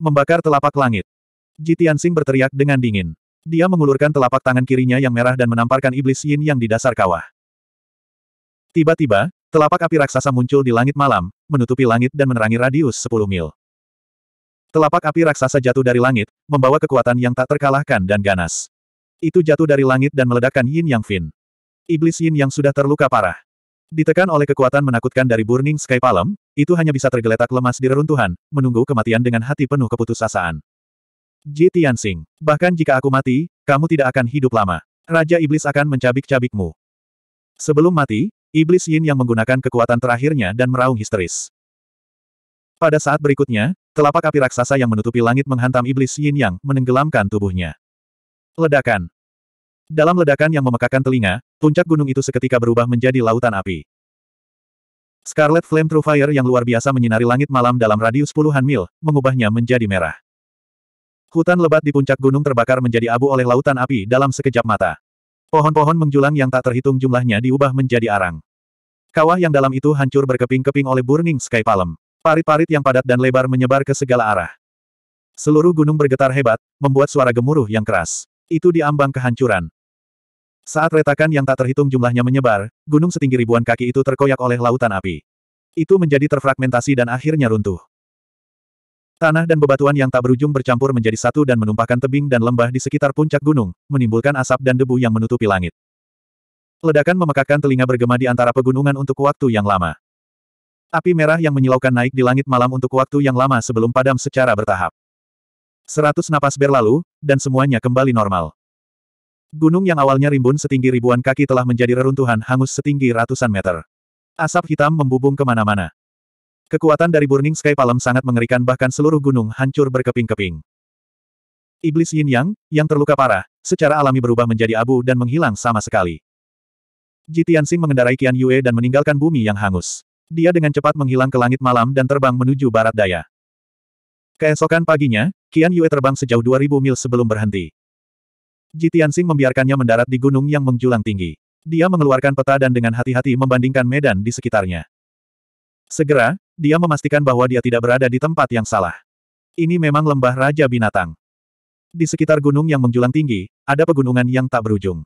Membakar telapak langit. Ji Tianxing berteriak dengan dingin. Dia mengulurkan telapak tangan kirinya yang merah dan menamparkan iblis yin yang di dasar kawah. Tiba-tiba, telapak api raksasa muncul di langit malam, menutupi langit dan menerangi radius 10 mil. Telapak api raksasa jatuh dari langit, membawa kekuatan yang tak terkalahkan dan ganas. Itu jatuh dari langit dan meledakkan Yin Yang Fin. Iblis Yin Yang sudah terluka parah. Ditekan oleh kekuatan menakutkan dari Burning Sky Palm, itu hanya bisa tergeletak lemas di reruntuhan, menunggu kematian dengan hati penuh keputusasaan. Ji Tianxing, bahkan jika aku mati, kamu tidak akan hidup lama. Raja Iblis akan mencabik-cabikmu. Sebelum mati, Iblis Yin yang menggunakan kekuatan terakhirnya dan meraung histeris. Pada saat berikutnya, telapak api raksasa yang menutupi langit menghantam Iblis Yin yang menenggelamkan tubuhnya. Ledakan. Dalam ledakan yang memekakan telinga, puncak gunung itu seketika berubah menjadi lautan api. Scarlet Flame True Fire yang luar biasa menyinari langit malam dalam radius puluhan mil, mengubahnya menjadi merah. Hutan lebat di puncak gunung terbakar menjadi abu oleh lautan api dalam sekejap mata. Pohon-pohon menjulang yang tak terhitung jumlahnya diubah menjadi arang. Kawah yang dalam itu hancur berkeping-keping oleh burning sky palm. Parit-parit yang padat dan lebar menyebar ke segala arah. Seluruh gunung bergetar hebat, membuat suara gemuruh yang keras. Itu diambang kehancuran. Saat retakan yang tak terhitung jumlahnya menyebar, gunung setinggi ribuan kaki itu terkoyak oleh lautan api. Itu menjadi terfragmentasi dan akhirnya runtuh. Tanah dan bebatuan yang tak berujung bercampur menjadi satu dan menumpahkan tebing dan lembah di sekitar puncak gunung, menimbulkan asap dan debu yang menutupi langit. Ledakan memekakkan telinga bergema di antara pegunungan untuk waktu yang lama. Api merah yang menyilaukan naik di langit malam untuk waktu yang lama sebelum padam secara bertahap. Seratus napas berlalu, dan semuanya kembali normal. Gunung yang awalnya rimbun setinggi ribuan kaki telah menjadi reruntuhan hangus setinggi ratusan meter. Asap hitam membubung kemana-mana. Kekuatan dari Burning Sky Palm sangat mengerikan bahkan seluruh gunung hancur berkeping-keping. Iblis Yin Yang, yang terluka parah, secara alami berubah menjadi abu dan menghilang sama sekali. Ji Tianxing mengendarai Qian Yue dan meninggalkan bumi yang hangus. Dia dengan cepat menghilang ke langit malam dan terbang menuju barat daya. Keesokan paginya, Qian Yue terbang sejauh 2000 mil sebelum berhenti. Jitiansing membiarkannya mendarat di gunung yang menjulang tinggi. Dia mengeluarkan peta dan dengan hati-hati membandingkan medan di sekitarnya. Segera, dia memastikan bahwa dia tidak berada di tempat yang salah. Ini memang lembah Raja Binatang. Di sekitar gunung yang menjulang tinggi, ada pegunungan yang tak berujung.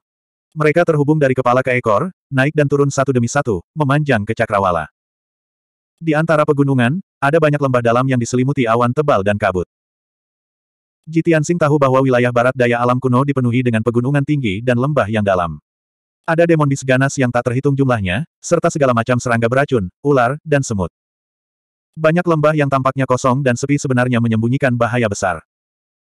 Mereka terhubung dari kepala ke ekor, naik dan turun satu demi satu, memanjang ke cakrawala. Di antara pegunungan, ada banyak lembah dalam yang diselimuti awan tebal dan kabut. Jitiansing tahu bahwa wilayah barat daya alam kuno dipenuhi dengan pegunungan tinggi dan lembah yang dalam. Ada demon bis ganas yang tak terhitung jumlahnya, serta segala macam serangga beracun, ular, dan semut. Banyak lembah yang tampaknya kosong dan sepi sebenarnya menyembunyikan bahaya besar.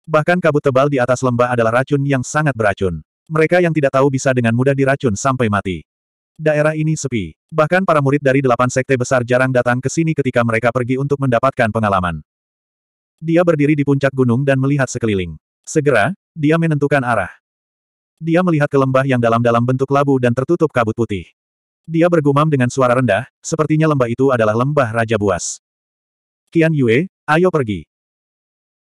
Bahkan kabut tebal di atas lembah adalah racun yang sangat beracun. Mereka yang tidak tahu bisa dengan mudah diracun sampai mati. Daerah ini sepi. Bahkan para murid dari delapan sekte besar jarang datang ke sini ketika mereka pergi untuk mendapatkan pengalaman. Dia berdiri di puncak gunung dan melihat sekeliling. Segera, dia menentukan arah. Dia melihat ke lembah yang dalam-dalam bentuk labu dan tertutup kabut putih. Dia bergumam dengan suara rendah, sepertinya lembah itu adalah lembah Raja Buas. Qian Yue, ayo pergi.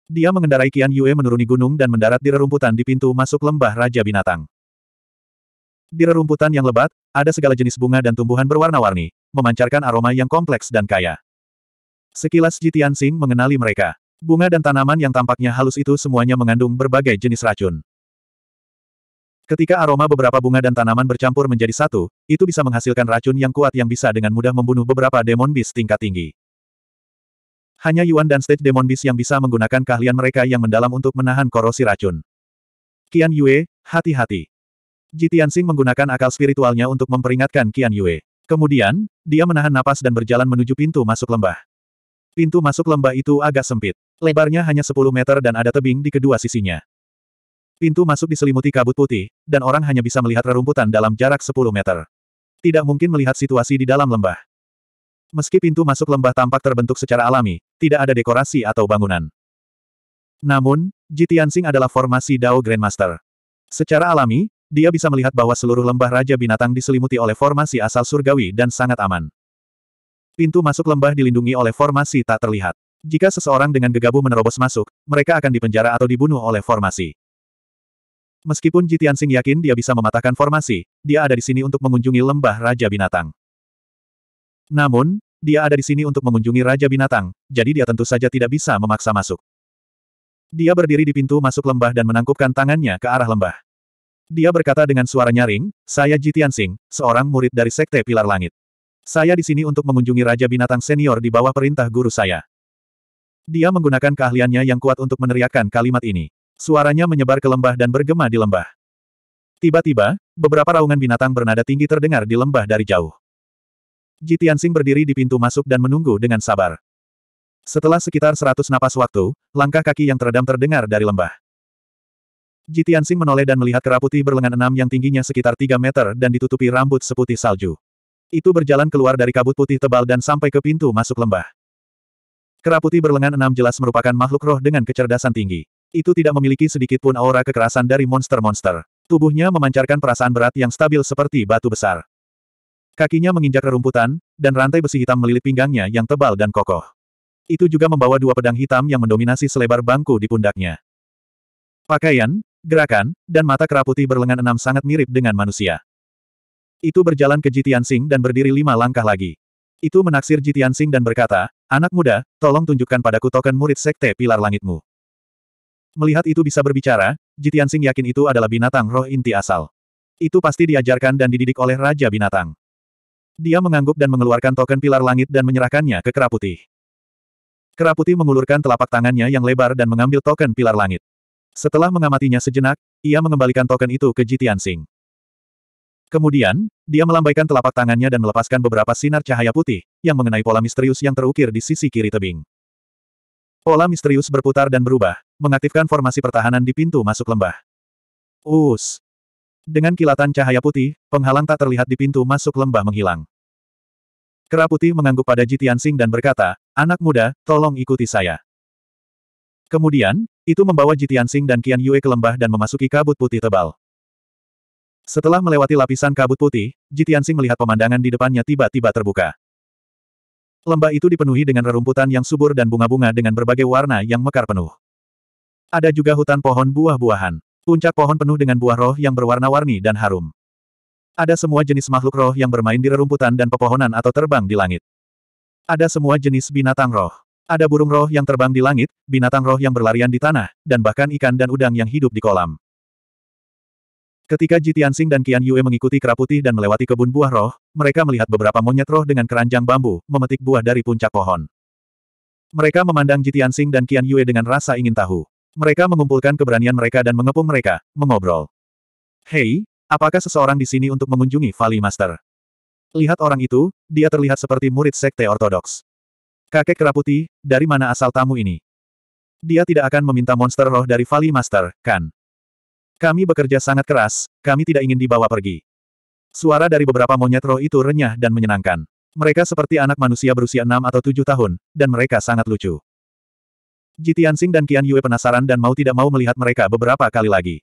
Dia mengendarai Qian Yue menuruni gunung dan mendarat di rerumputan di pintu masuk lembah Raja Binatang. Di rerumputan yang lebat, ada segala jenis bunga dan tumbuhan berwarna-warni, memancarkan aroma yang kompleks dan kaya. Sekilas Jitian Sing mengenali mereka. Bunga dan tanaman yang tampaknya halus itu semuanya mengandung berbagai jenis racun. Ketika aroma beberapa bunga dan tanaman bercampur menjadi satu, itu bisa menghasilkan racun yang kuat yang bisa dengan mudah membunuh beberapa demon beast tingkat tinggi. Hanya Yuan dan Stage Demon Beast yang bisa menggunakan keahlian mereka yang mendalam untuk menahan korosi racun. Qian Yue, hati-hati. Ji Tianxing menggunakan akal spiritualnya untuk memperingatkan Qian Yue. Kemudian, dia menahan napas dan berjalan menuju pintu masuk lembah. Pintu masuk lembah itu agak sempit. Lebarnya hanya 10 meter dan ada tebing di kedua sisinya. Pintu masuk diselimuti kabut putih, dan orang hanya bisa melihat rerumputan dalam jarak 10 meter. Tidak mungkin melihat situasi di dalam lembah. Meski pintu masuk lembah tampak terbentuk secara alami, tidak ada dekorasi atau bangunan. Namun, Jitiansing adalah formasi Dao Grandmaster. Secara alami, dia bisa melihat bahwa seluruh lembah Raja Binatang diselimuti oleh formasi asal surgawi dan sangat aman. Pintu masuk lembah dilindungi oleh formasi tak terlihat. Jika seseorang dengan gegabah menerobos masuk, mereka akan dipenjara atau dibunuh oleh formasi. Meskipun Jitian Sing yakin dia bisa mematahkan formasi, dia ada di sini untuk mengunjungi lembah Raja Binatang. Namun, dia ada di sini untuk mengunjungi Raja Binatang, jadi dia tentu saja tidak bisa memaksa masuk. Dia berdiri di pintu masuk lembah dan menangkupkan tangannya ke arah lembah. Dia berkata dengan suara nyaring, saya Jitian Sing, seorang murid dari Sekte Pilar Langit. Saya di sini untuk mengunjungi Raja Binatang Senior di bawah perintah guru saya. Dia menggunakan keahliannya yang kuat untuk meneriakkan kalimat ini. Suaranya menyebar ke lembah dan bergema di lembah. Tiba-tiba, beberapa raungan binatang bernada tinggi terdengar di lembah dari jauh. Jitiansing berdiri di pintu masuk dan menunggu dengan sabar. Setelah sekitar seratus napas waktu, langkah kaki yang teredam terdengar dari lembah. Jitiansing menoleh dan melihat kera putih berlengan enam yang tingginya sekitar tiga meter dan ditutupi rambut seputih salju. Itu berjalan keluar dari kabut putih tebal dan sampai ke pintu masuk lembah. Kera putih berlengan enam jelas merupakan makhluk roh dengan kecerdasan tinggi. Itu tidak memiliki sedikit pun aura kekerasan dari monster-monster. Tubuhnya memancarkan perasaan berat yang stabil seperti batu besar. Kakinya menginjak rerumputan, dan rantai besi hitam melilit pinggangnya yang tebal dan kokoh. Itu juga membawa dua pedang hitam yang mendominasi selebar bangku di pundaknya. Pakaian, gerakan, dan mata kera putih berlengan enam sangat mirip dengan manusia. Itu berjalan ke Jitian Sing dan berdiri lima langkah lagi itu menaksir Jitian Sing dan berkata, Anak muda, tolong tunjukkan padaku token murid sekte pilar langitmu. Melihat itu bisa berbicara, Jitian Sing yakin itu adalah binatang roh inti asal. Itu pasti diajarkan dan dididik oleh Raja Binatang. Dia mengangguk dan mengeluarkan token pilar langit dan menyerahkannya ke Keraputi. Keraputi mengulurkan telapak tangannya yang lebar dan mengambil token pilar langit. Setelah mengamatinya sejenak, ia mengembalikan token itu ke Jitian Sing. Kemudian, dia melambaikan telapak tangannya dan melepaskan beberapa sinar cahaya putih, yang mengenai pola misterius yang terukir di sisi kiri tebing. Pola misterius berputar dan berubah, mengaktifkan formasi pertahanan di pintu masuk lembah. Us. Dengan kilatan cahaya putih, penghalang tak terlihat di pintu masuk lembah menghilang. Kera putih mengangguk pada Jitian Sing dan berkata, Anak muda, tolong ikuti saya. Kemudian, itu membawa Jitian Sing dan Kian Yue ke lembah dan memasuki kabut putih tebal. Setelah melewati lapisan kabut putih, Jitiansing melihat pemandangan di depannya tiba-tiba terbuka. Lembah itu dipenuhi dengan rerumputan yang subur dan bunga-bunga dengan berbagai warna yang mekar penuh. Ada juga hutan pohon buah-buahan. Puncak pohon penuh dengan buah roh yang berwarna-warni dan harum. Ada semua jenis makhluk roh yang bermain di rerumputan dan pepohonan atau terbang di langit. Ada semua jenis binatang roh. Ada burung roh yang terbang di langit, binatang roh yang berlarian di tanah, dan bahkan ikan dan udang yang hidup di kolam. Ketika Ji Tianxing dan Qian Yue mengikuti kera putih dan melewati kebun buah roh, mereka melihat beberapa monyet roh dengan keranjang bambu, memetik buah dari puncak pohon. Mereka memandang Ji Tianxing dan Qian Yue dengan rasa ingin tahu. Mereka mengumpulkan keberanian mereka dan mengepung mereka, mengobrol. Hei, apakah seseorang di sini untuk mengunjungi Valley Master? Lihat orang itu, dia terlihat seperti murid sekte ortodoks. Kakek kera putih, dari mana asal tamu ini? Dia tidak akan meminta monster roh dari Valley Master, kan? Kami bekerja sangat keras, kami tidak ingin dibawa pergi. Suara dari beberapa monyet roh itu renyah dan menyenangkan. Mereka seperti anak manusia berusia enam atau tujuh tahun, dan mereka sangat lucu. Jitiansing dan Qian Yue penasaran dan mau tidak mau melihat mereka beberapa kali lagi.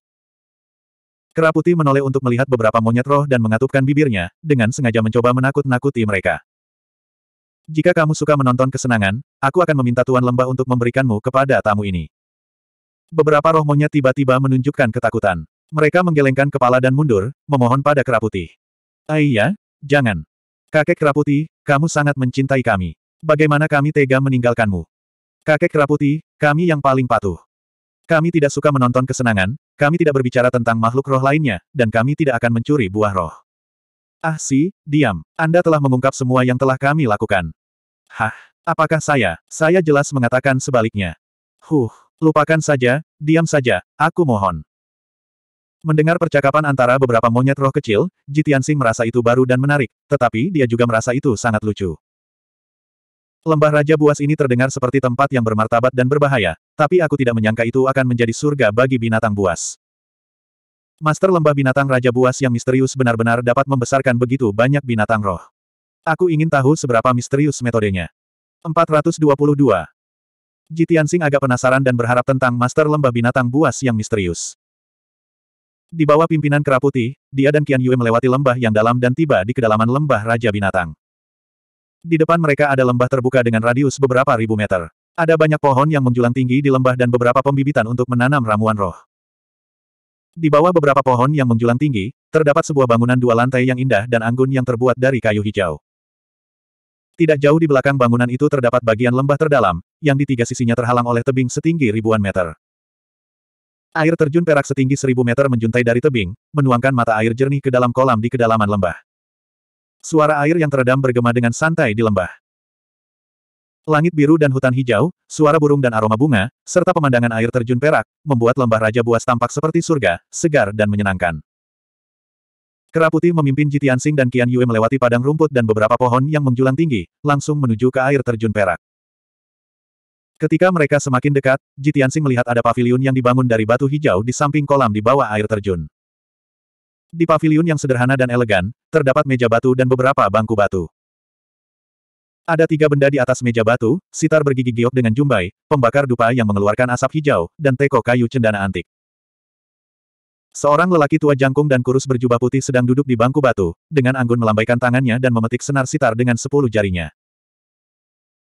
Keraputi menoleh untuk melihat beberapa monyet roh dan mengatupkan bibirnya, dengan sengaja mencoba menakut-nakuti mereka. Jika kamu suka menonton kesenangan, aku akan meminta Tuan Lembah untuk memberikanmu kepada tamu ini. Beberapa roh monyet tiba-tiba menunjukkan ketakutan. Mereka menggelengkan kepala dan mundur, memohon pada Keraputi. Aiyah, jangan. Kakek Keraputi, kamu sangat mencintai kami. Bagaimana kami tega meninggalkanmu? Kakek Keraputi, kami yang paling patuh. Kami tidak suka menonton kesenangan, kami tidak berbicara tentang makhluk roh lainnya, dan kami tidak akan mencuri buah roh. Ah si, diam. Anda telah mengungkap semua yang telah kami lakukan. Hah, apakah saya? Saya jelas mengatakan sebaliknya. Huh, Lupakan saja, diam saja, aku mohon. Mendengar percakapan antara beberapa monyet roh kecil, Jitiansing merasa itu baru dan menarik, tetapi dia juga merasa itu sangat lucu. Lembah Raja Buas ini terdengar seperti tempat yang bermartabat dan berbahaya, tapi aku tidak menyangka itu akan menjadi surga bagi binatang buas. Master Lembah Binatang Raja Buas yang misterius benar-benar dapat membesarkan begitu banyak binatang roh. Aku ingin tahu seberapa misterius metodenya. 422. Tianxing agak penasaran dan berharap tentang master lembah binatang buas yang misterius. Di bawah pimpinan kera putih, dia dan Qian Yue melewati lembah yang dalam dan tiba di kedalaman lembah Raja Binatang. Di depan mereka ada lembah terbuka dengan radius beberapa ribu meter. Ada banyak pohon yang menjulang tinggi di lembah dan beberapa pembibitan untuk menanam ramuan roh. Di bawah beberapa pohon yang menjulang tinggi, terdapat sebuah bangunan dua lantai yang indah dan anggun yang terbuat dari kayu hijau. Tidak jauh di belakang bangunan itu terdapat bagian lembah terdalam, yang di tiga sisinya terhalang oleh tebing setinggi ribuan meter. Air terjun perak setinggi seribu meter menjuntai dari tebing, menuangkan mata air jernih ke dalam kolam di kedalaman lembah. Suara air yang teredam bergema dengan santai di lembah. Langit biru dan hutan hijau, suara burung dan aroma bunga, serta pemandangan air terjun perak, membuat lembah Raja Buas tampak seperti surga, segar dan menyenangkan. Kera putih memimpin Sing dan Qian Yue melewati padang rumput dan beberapa pohon yang menjulang tinggi, langsung menuju ke air terjun perak. Ketika mereka semakin dekat, Jitian Sing melihat ada paviliun yang dibangun dari batu hijau di samping kolam di bawah air terjun. Di paviliun yang sederhana dan elegan, terdapat meja batu dan beberapa bangku batu. Ada tiga benda di atas meja batu, sitar bergigi giok dengan jumbai, pembakar dupa yang mengeluarkan asap hijau, dan teko kayu cendana antik. Seorang lelaki tua jangkung dan kurus berjubah putih sedang duduk di bangku batu, dengan anggun melambaikan tangannya dan memetik senar sitar dengan sepuluh jarinya.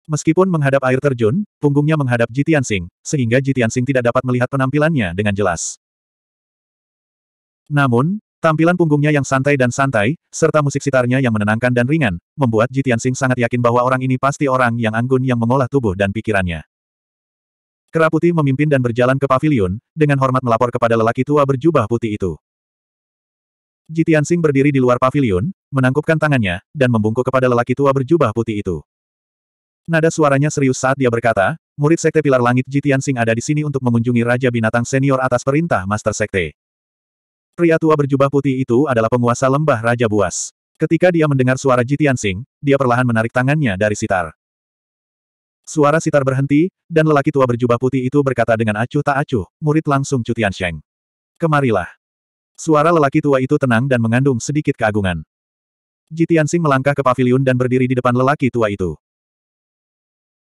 Meskipun menghadap air terjun, punggungnya menghadap Jitian Sing, sehingga Jitian Sing tidak dapat melihat penampilannya dengan jelas. Namun, tampilan punggungnya yang santai dan santai, serta musik sitarnya yang menenangkan dan ringan, membuat Jitian Sing sangat yakin bahwa orang ini pasti orang yang anggun yang mengolah tubuh dan pikirannya. Kera putih memimpin dan berjalan ke pavilion, dengan hormat melapor kepada lelaki tua berjubah putih itu. Jitian Sing berdiri di luar pavilion, menangkupkan tangannya, dan membungkuk kepada lelaki tua berjubah putih itu. Nada suaranya serius saat dia berkata, murid Sekte Pilar Langit Jitian Sing ada di sini untuk mengunjungi Raja Binatang Senior atas perintah Master Sekte. Pria tua berjubah putih itu adalah penguasa lembah Raja Buas. Ketika dia mendengar suara Jitian Sing, dia perlahan menarik tangannya dari sitar. Suara sitar berhenti, dan lelaki tua berjubah putih itu berkata dengan acuh tak acuh, murid langsung Cutian Sheng. Kemarilah. Suara lelaki tua itu tenang dan mengandung sedikit keagungan. Jitian Sing melangkah ke pavilion dan berdiri di depan lelaki tua itu.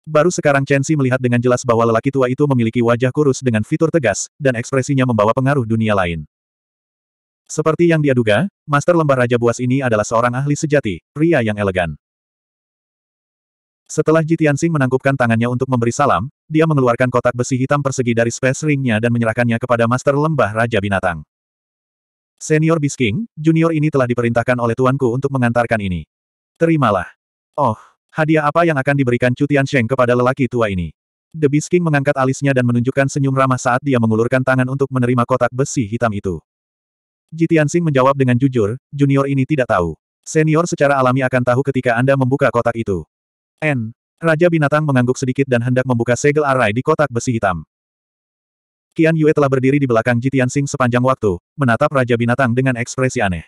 Baru sekarang Chen Xi melihat dengan jelas bahwa lelaki tua itu memiliki wajah kurus dengan fitur tegas, dan ekspresinya membawa pengaruh dunia lain. Seperti yang dia duga, Master Lembar Raja Buas ini adalah seorang ahli sejati, pria yang elegan. Setelah Jitian Sing menangkupkan tangannya untuk memberi salam, dia mengeluarkan kotak besi hitam persegi dari space ringnya dan menyerahkannya kepada Master Lembah Raja Binatang. Senior Bisking, junior ini telah diperintahkan oleh tuanku untuk mengantarkan ini. Terimalah. Oh, hadiah apa yang akan diberikan Cutian Sheng kepada lelaki tua ini? The Bisking mengangkat alisnya dan menunjukkan senyum ramah saat dia mengulurkan tangan untuk menerima kotak besi hitam itu. Jitian Sing menjawab dengan jujur, junior ini tidak tahu. Senior secara alami akan tahu ketika Anda membuka kotak itu. N. Raja Binatang mengangguk sedikit dan hendak membuka segel arai di kotak besi hitam. Qian Yue telah berdiri di belakang Jitian Sing sepanjang waktu, menatap Raja Binatang dengan ekspresi aneh.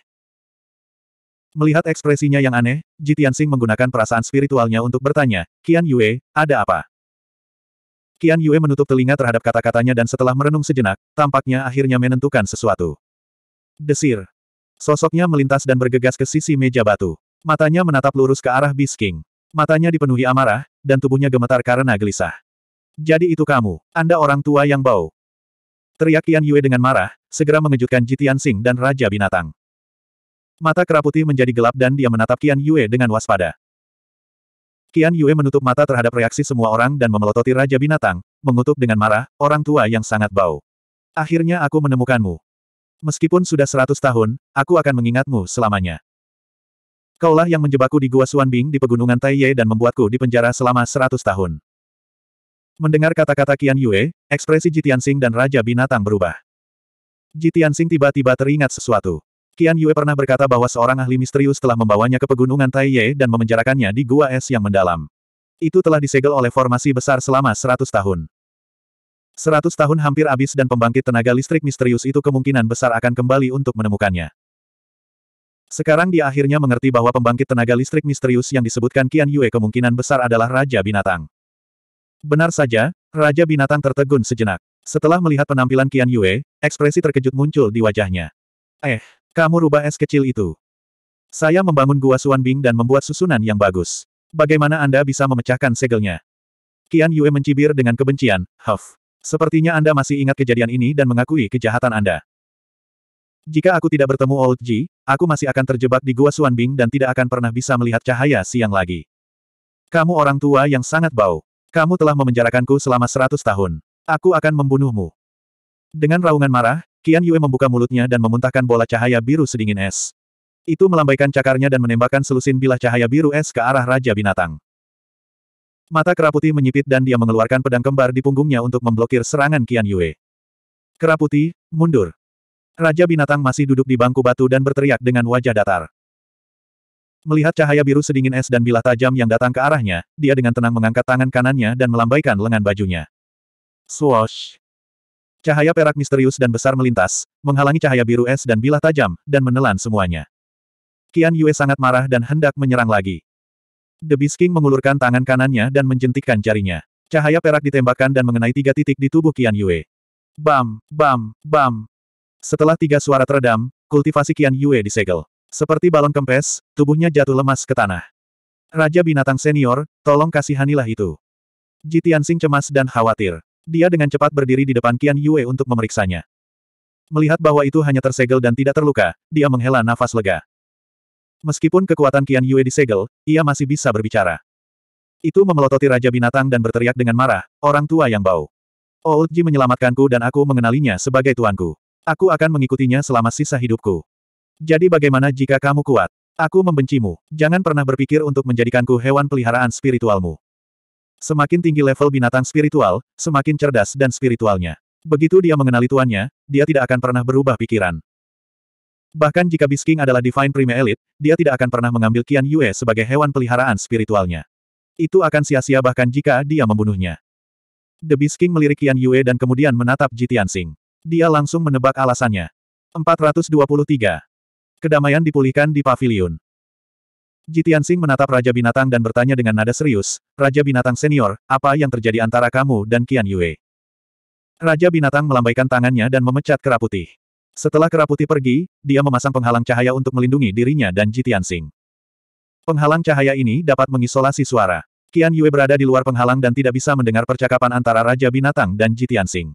Melihat ekspresinya yang aneh, Jitian Sing menggunakan perasaan spiritualnya untuk bertanya, Qian Yue, ada apa? Qian Yue menutup telinga terhadap kata-katanya dan setelah merenung sejenak, tampaknya akhirnya menentukan sesuatu. Desir. Sosoknya melintas dan bergegas ke sisi meja batu. Matanya menatap lurus ke arah Bisking. Matanya dipenuhi amarah, dan tubuhnya gemetar karena gelisah. Jadi itu kamu, Anda orang tua yang bau. Teriak Qian Yue dengan marah, segera mengejutkan Jitian Sing dan Raja Binatang. Mata Keraputi menjadi gelap dan dia menatap Qian Yue dengan waspada. Qian Yue menutup mata terhadap reaksi semua orang dan memelototi Raja Binatang, mengutuk dengan marah, orang tua yang sangat bau. Akhirnya aku menemukanmu. Meskipun sudah seratus tahun, aku akan mengingatmu selamanya. Kaulah yang menjebakku di Gua Suanbing di pegunungan Taiye dan membuatku dipenjara selama seratus tahun. Mendengar kata-kata Qian Yue, ekspresi Jitian Sing dan Raja Binatang berubah. Jitian Sing tiba-tiba teringat sesuatu. Qian Yue pernah berkata bahwa seorang ahli misterius telah membawanya ke pegunungan Taiye dan memenjarakannya di gua es yang mendalam. Itu telah disegel oleh formasi besar selama seratus tahun. Seratus tahun hampir habis dan pembangkit tenaga listrik misterius itu kemungkinan besar akan kembali untuk menemukannya. Sekarang dia akhirnya mengerti bahwa pembangkit tenaga listrik misterius yang disebutkan Qian Yue kemungkinan besar adalah Raja Binatang. Benar saja, Raja Binatang tertegun sejenak. Setelah melihat penampilan Qian Yue, ekspresi terkejut muncul di wajahnya. Eh, kamu rubah es kecil itu. Saya membangun gua Suan Bing dan membuat susunan yang bagus. Bagaimana Anda bisa memecahkan segelnya? Qian Yue mencibir dengan kebencian, Huff. Sepertinya Anda masih ingat kejadian ini dan mengakui kejahatan Anda. Jika aku tidak bertemu Old Ji, aku masih akan terjebak di Gua Suanbing dan tidak akan pernah bisa melihat cahaya siang lagi. Kamu orang tua yang sangat bau. Kamu telah memenjarakanku selama seratus tahun. Aku akan membunuhmu. Dengan raungan marah, Qian Yue membuka mulutnya dan memuntahkan bola cahaya biru sedingin es. Itu melambaikan cakarnya dan menembakkan selusin bilah cahaya biru es ke arah Raja Binatang. Mata Keraputi menyipit dan dia mengeluarkan pedang kembar di punggungnya untuk memblokir serangan Qian Yue. Keraputi, mundur. Raja binatang masih duduk di bangku batu dan berteriak dengan wajah datar. Melihat cahaya biru sedingin es dan bilah tajam yang datang ke arahnya, dia dengan tenang mengangkat tangan kanannya dan melambaikan lengan bajunya. Swoosh! Cahaya perak misterius dan besar melintas, menghalangi cahaya biru es dan bilah tajam, dan menelan semuanya. Qian Yue sangat marah dan hendak menyerang lagi. The Beast King mengulurkan tangan kanannya dan menjentikkan jarinya. Cahaya perak ditembakkan dan mengenai tiga titik di tubuh Qian Yue. Bam, bam, bam, setelah tiga suara teredam, kultivasi Kian Yue disegel. Seperti balon kempes, tubuhnya jatuh lemas ke tanah. Raja binatang senior, tolong kasihanilah itu. Ji Tianxing cemas dan khawatir. Dia dengan cepat berdiri di depan Kian Yue untuk memeriksanya. Melihat bahwa itu hanya tersegel dan tidak terluka, dia menghela nafas lega. Meskipun kekuatan Kian Yue disegel, ia masih bisa berbicara. Itu memelototi Raja Binatang dan berteriak dengan marah, orang tua yang bau. Old oh, Ji menyelamatkanku dan aku mengenalinya sebagai tuanku. Aku akan mengikutinya selama sisa hidupku. Jadi bagaimana jika kamu kuat? Aku membencimu. Jangan pernah berpikir untuk menjadikanku hewan peliharaan spiritualmu. Semakin tinggi level binatang spiritual, semakin cerdas dan spiritualnya. Begitu dia mengenali tuannya, dia tidak akan pernah berubah pikiran. Bahkan jika Bisking adalah Divine Prime Elite, dia tidak akan pernah mengambil Qian Yue sebagai hewan peliharaan spiritualnya. Itu akan sia-sia bahkan jika dia membunuhnya. The Bisking melirik Qian Yue dan kemudian menatap Jitian Sing. Dia langsung menebak alasannya. 423. Kedamaian dipulihkan di Pavilion. Jitian Sing menatap Raja Binatang dan bertanya dengan nada serius, Raja Binatang Senior, apa yang terjadi antara kamu dan Qian Yue? Raja Binatang melambaikan tangannya dan memecat keraputi. Setelah keraputi pergi, dia memasang penghalang cahaya untuk melindungi dirinya dan Jitian Sing. Penghalang cahaya ini dapat mengisolasi suara. Qian Yue berada di luar penghalang dan tidak bisa mendengar percakapan antara Raja Binatang dan Jitian Sing.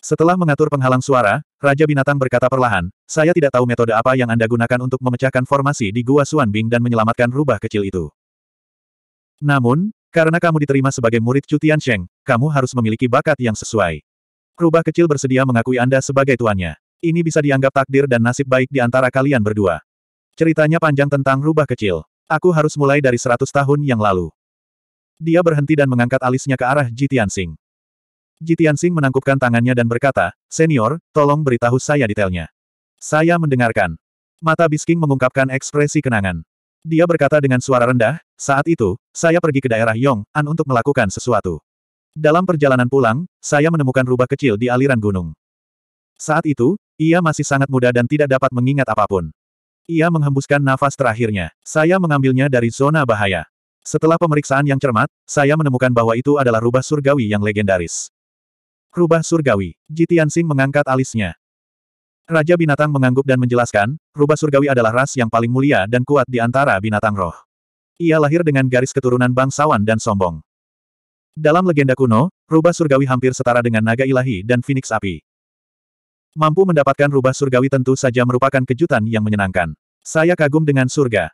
Setelah mengatur penghalang suara, Raja Binatang berkata perlahan, saya tidak tahu metode apa yang Anda gunakan untuk memecahkan formasi di Gua Suanbing dan menyelamatkan rubah kecil itu. Namun, karena kamu diterima sebagai murid Chu Sheng, kamu harus memiliki bakat yang sesuai. Rubah kecil bersedia mengakui Anda sebagai tuannya. Ini bisa dianggap takdir dan nasib baik di antara kalian berdua. Ceritanya panjang tentang rubah kecil. Aku harus mulai dari seratus tahun yang lalu. Dia berhenti dan mengangkat alisnya ke arah Ji Tianxing. Jitian Sing menangkupkan tangannya dan berkata, Senior, tolong beritahu saya detailnya. Saya mendengarkan. Mata Bisking mengungkapkan ekspresi kenangan. Dia berkata dengan suara rendah, saat itu, saya pergi ke daerah Yong, An untuk melakukan sesuatu. Dalam perjalanan pulang, saya menemukan rubah kecil di aliran gunung. Saat itu, ia masih sangat muda dan tidak dapat mengingat apapun. Ia menghembuskan nafas terakhirnya. Saya mengambilnya dari zona bahaya. Setelah pemeriksaan yang cermat, saya menemukan bahwa itu adalah rubah surgawi yang legendaris. Rubah surgawi. Jitian Jitiansing mengangkat alisnya. Raja binatang mengangguk dan menjelaskan, rubah surgawi adalah ras yang paling mulia dan kuat di antara binatang roh. Ia lahir dengan garis keturunan bangsawan dan sombong. Dalam legenda kuno, rubah surgawi hampir setara dengan naga ilahi dan phoenix api. Mampu mendapatkan rubah surgawi tentu saja merupakan kejutan yang menyenangkan. Saya kagum dengan surga.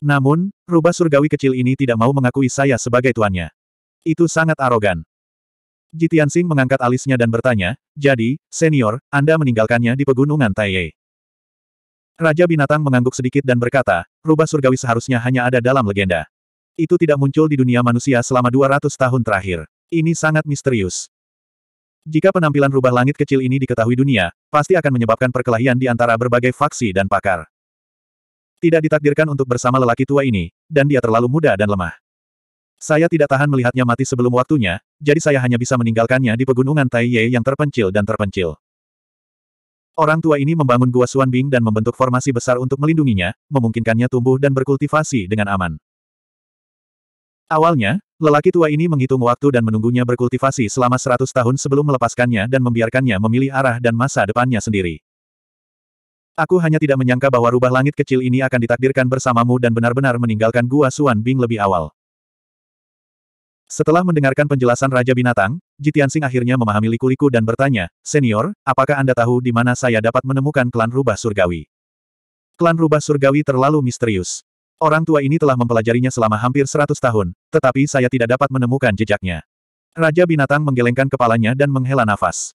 Namun, rubah surgawi kecil ini tidak mau mengakui saya sebagai tuannya. Itu sangat arogan. Jitian Sing mengangkat alisnya dan bertanya, jadi, senior, Anda meninggalkannya di pegunungan Taiye. Raja Binatang mengangguk sedikit dan berkata, rubah surgawi seharusnya hanya ada dalam legenda. Itu tidak muncul di dunia manusia selama 200 tahun terakhir. Ini sangat misterius. Jika penampilan rubah langit kecil ini diketahui dunia, pasti akan menyebabkan perkelahian di antara berbagai faksi dan pakar. Tidak ditakdirkan untuk bersama lelaki tua ini, dan dia terlalu muda dan lemah. Saya tidak tahan melihatnya mati sebelum waktunya, jadi saya hanya bisa meninggalkannya di pegunungan Taiye yang terpencil dan terpencil. Orang tua ini membangun gua Suanbing dan membentuk formasi besar untuk melindunginya, memungkinkannya tumbuh dan berkultivasi dengan aman. Awalnya, lelaki tua ini menghitung waktu dan menunggunya berkultivasi selama 100 tahun sebelum melepaskannya dan membiarkannya memilih arah dan masa depannya sendiri. Aku hanya tidak menyangka bahwa rubah langit kecil ini akan ditakdirkan bersamamu dan benar-benar meninggalkan gua Suan Bing lebih awal. Setelah mendengarkan penjelasan Raja Binatang, Jitian Sing akhirnya memahami liku-liku dan bertanya, Senior, apakah Anda tahu di mana saya dapat menemukan klan rubah surgawi? Klan rubah surgawi terlalu misterius. Orang tua ini telah mempelajarinya selama hampir 100 tahun, tetapi saya tidak dapat menemukan jejaknya. Raja Binatang menggelengkan kepalanya dan menghela nafas.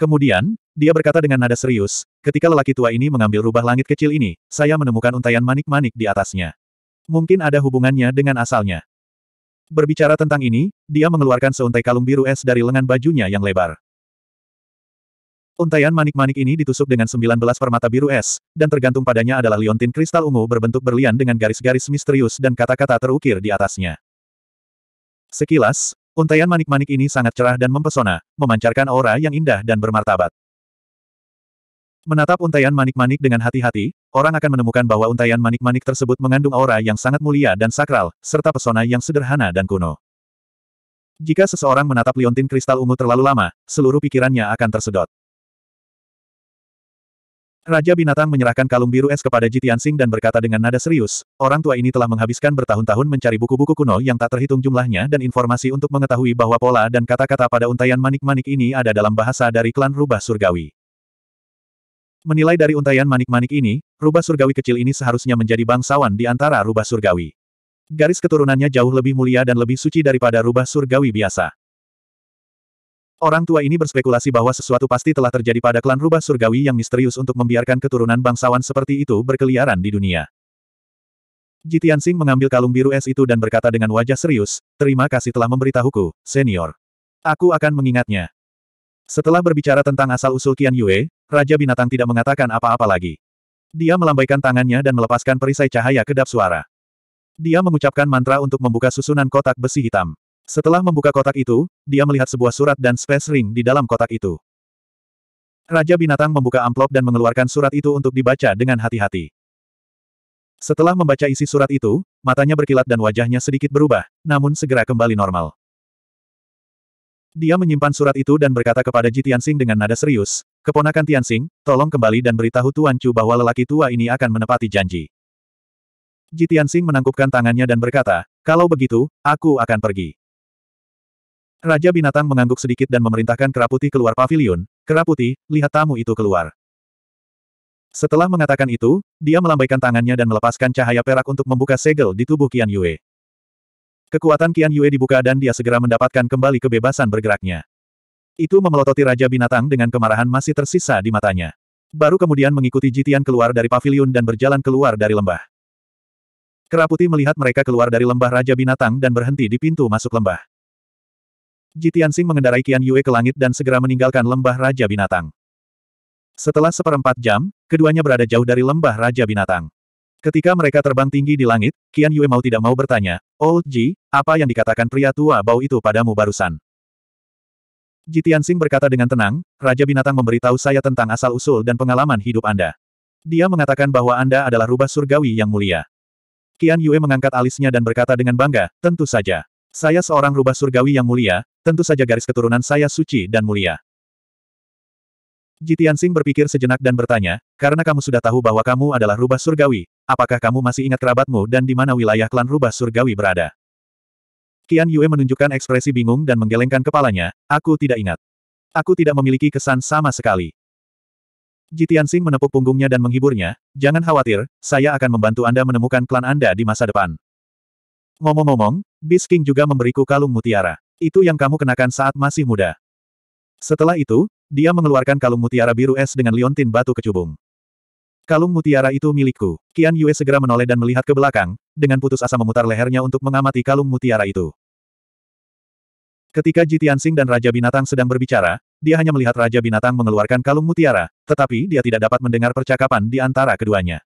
Kemudian, dia berkata dengan nada serius, ketika lelaki tua ini mengambil rubah langit kecil ini, saya menemukan untayan manik-manik di atasnya. Mungkin ada hubungannya dengan asalnya. Berbicara tentang ini, dia mengeluarkan seuntai kalung biru es dari lengan bajunya yang lebar. Untaian manik-manik ini ditusuk dengan 19 permata biru es, dan tergantung padanya adalah liontin kristal ungu berbentuk berlian dengan garis-garis misterius dan kata-kata terukir di atasnya. Sekilas, untaian manik-manik ini sangat cerah dan mempesona, memancarkan aura yang indah dan bermartabat. Menatap untaian manik-manik dengan hati-hati, orang akan menemukan bahwa untaian manik-manik tersebut mengandung aura yang sangat mulia dan sakral, serta pesona yang sederhana dan kuno. Jika seseorang menatap liontin kristal ungu terlalu lama, seluruh pikirannya akan tersedot. Raja Binatang menyerahkan kalung biru es kepada Jitian Jitiansing dan berkata dengan nada serius, orang tua ini telah menghabiskan bertahun-tahun mencari buku-buku kuno yang tak terhitung jumlahnya dan informasi untuk mengetahui bahwa pola dan kata-kata pada untaian manik-manik ini ada dalam bahasa dari klan rubah surgawi. Menilai dari untaian manik-manik ini, rubah surgawi kecil ini seharusnya menjadi bangsawan di antara rubah surgawi. Garis keturunannya jauh lebih mulia dan lebih suci daripada rubah surgawi biasa. Orang tua ini berspekulasi bahwa sesuatu pasti telah terjadi pada klan rubah surgawi yang misterius untuk membiarkan keturunan bangsawan seperti itu berkeliaran di dunia. Jitian Sing mengambil kalung biru es itu dan berkata dengan wajah serius, terima kasih telah memberitahuku, senior. Aku akan mengingatnya. Setelah berbicara tentang asal-usul Qian Yue, Raja Binatang tidak mengatakan apa-apa lagi. Dia melambaikan tangannya dan melepaskan perisai cahaya kedap suara. Dia mengucapkan mantra untuk membuka susunan kotak besi hitam. Setelah membuka kotak itu, dia melihat sebuah surat dan space ring di dalam kotak itu. Raja Binatang membuka amplop dan mengeluarkan surat itu untuk dibaca dengan hati-hati. Setelah membaca isi surat itu, matanya berkilat dan wajahnya sedikit berubah, namun segera kembali normal. Dia menyimpan surat itu dan berkata kepada Ji Tianxing dengan nada serius, Keponakan Tianxing, tolong kembali dan beritahu Tuan Chu bahwa lelaki tua ini akan menepati janji. Ji Tianxing menangkupkan tangannya dan berkata, Kalau begitu, aku akan pergi. Raja Binatang mengangguk sedikit dan memerintahkan keraputi keluar pavilion, Keraputi, lihat tamu itu keluar. Setelah mengatakan itu, dia melambaikan tangannya dan melepaskan cahaya perak untuk membuka segel di tubuh Qian Yue. Kekuatan Qian Yue dibuka dan dia segera mendapatkan kembali kebebasan bergeraknya. Itu memelototi Raja Binatang dengan kemarahan masih tersisa di matanya. Baru kemudian mengikuti Jitian keluar dari pavilion dan berjalan keluar dari lembah. Keraputi melihat mereka keluar dari lembah Raja Binatang dan berhenti di pintu masuk lembah. Jitian Sing mengendarai Qian Yue ke langit dan segera meninggalkan lembah Raja Binatang. Setelah seperempat jam, keduanya berada jauh dari lembah Raja Binatang. Ketika mereka terbang tinggi di langit, Qian Yue mau tidak mau bertanya, Old oh, Ji, apa yang dikatakan pria tua bau itu padamu barusan? Ji Tianxing berkata dengan tenang, Raja Binatang memberitahu saya tentang asal-usul dan pengalaman hidup Anda. Dia mengatakan bahwa Anda adalah rubah surgawi yang mulia. Qian Yue mengangkat alisnya dan berkata dengan bangga, tentu saja. Saya seorang rubah surgawi yang mulia, tentu saja garis keturunan saya suci dan mulia. Jitian Sing berpikir sejenak dan bertanya, karena kamu sudah tahu bahwa kamu adalah rubah surgawi, apakah kamu masih ingat kerabatmu dan di mana wilayah klan rubah surgawi berada? Kian Yue menunjukkan ekspresi bingung dan menggelengkan kepalanya, aku tidak ingat. Aku tidak memiliki kesan sama sekali. Jitian Sing menepuk punggungnya dan menghiburnya, jangan khawatir, saya akan membantu Anda menemukan klan Anda di masa depan. Ngomong-ngomong, Bis King juga memberiku kalung mutiara. Itu yang kamu kenakan saat masih muda. Setelah itu, dia mengeluarkan kalung mutiara biru es dengan liontin batu kecubung. Kalung mutiara itu milikku. Qian Yue segera menoleh dan melihat ke belakang, dengan putus asa memutar lehernya untuk mengamati kalung mutiara itu. Ketika Ji Tianxing dan Raja Binatang sedang berbicara, dia hanya melihat Raja Binatang mengeluarkan kalung mutiara, tetapi dia tidak dapat mendengar percakapan di antara keduanya.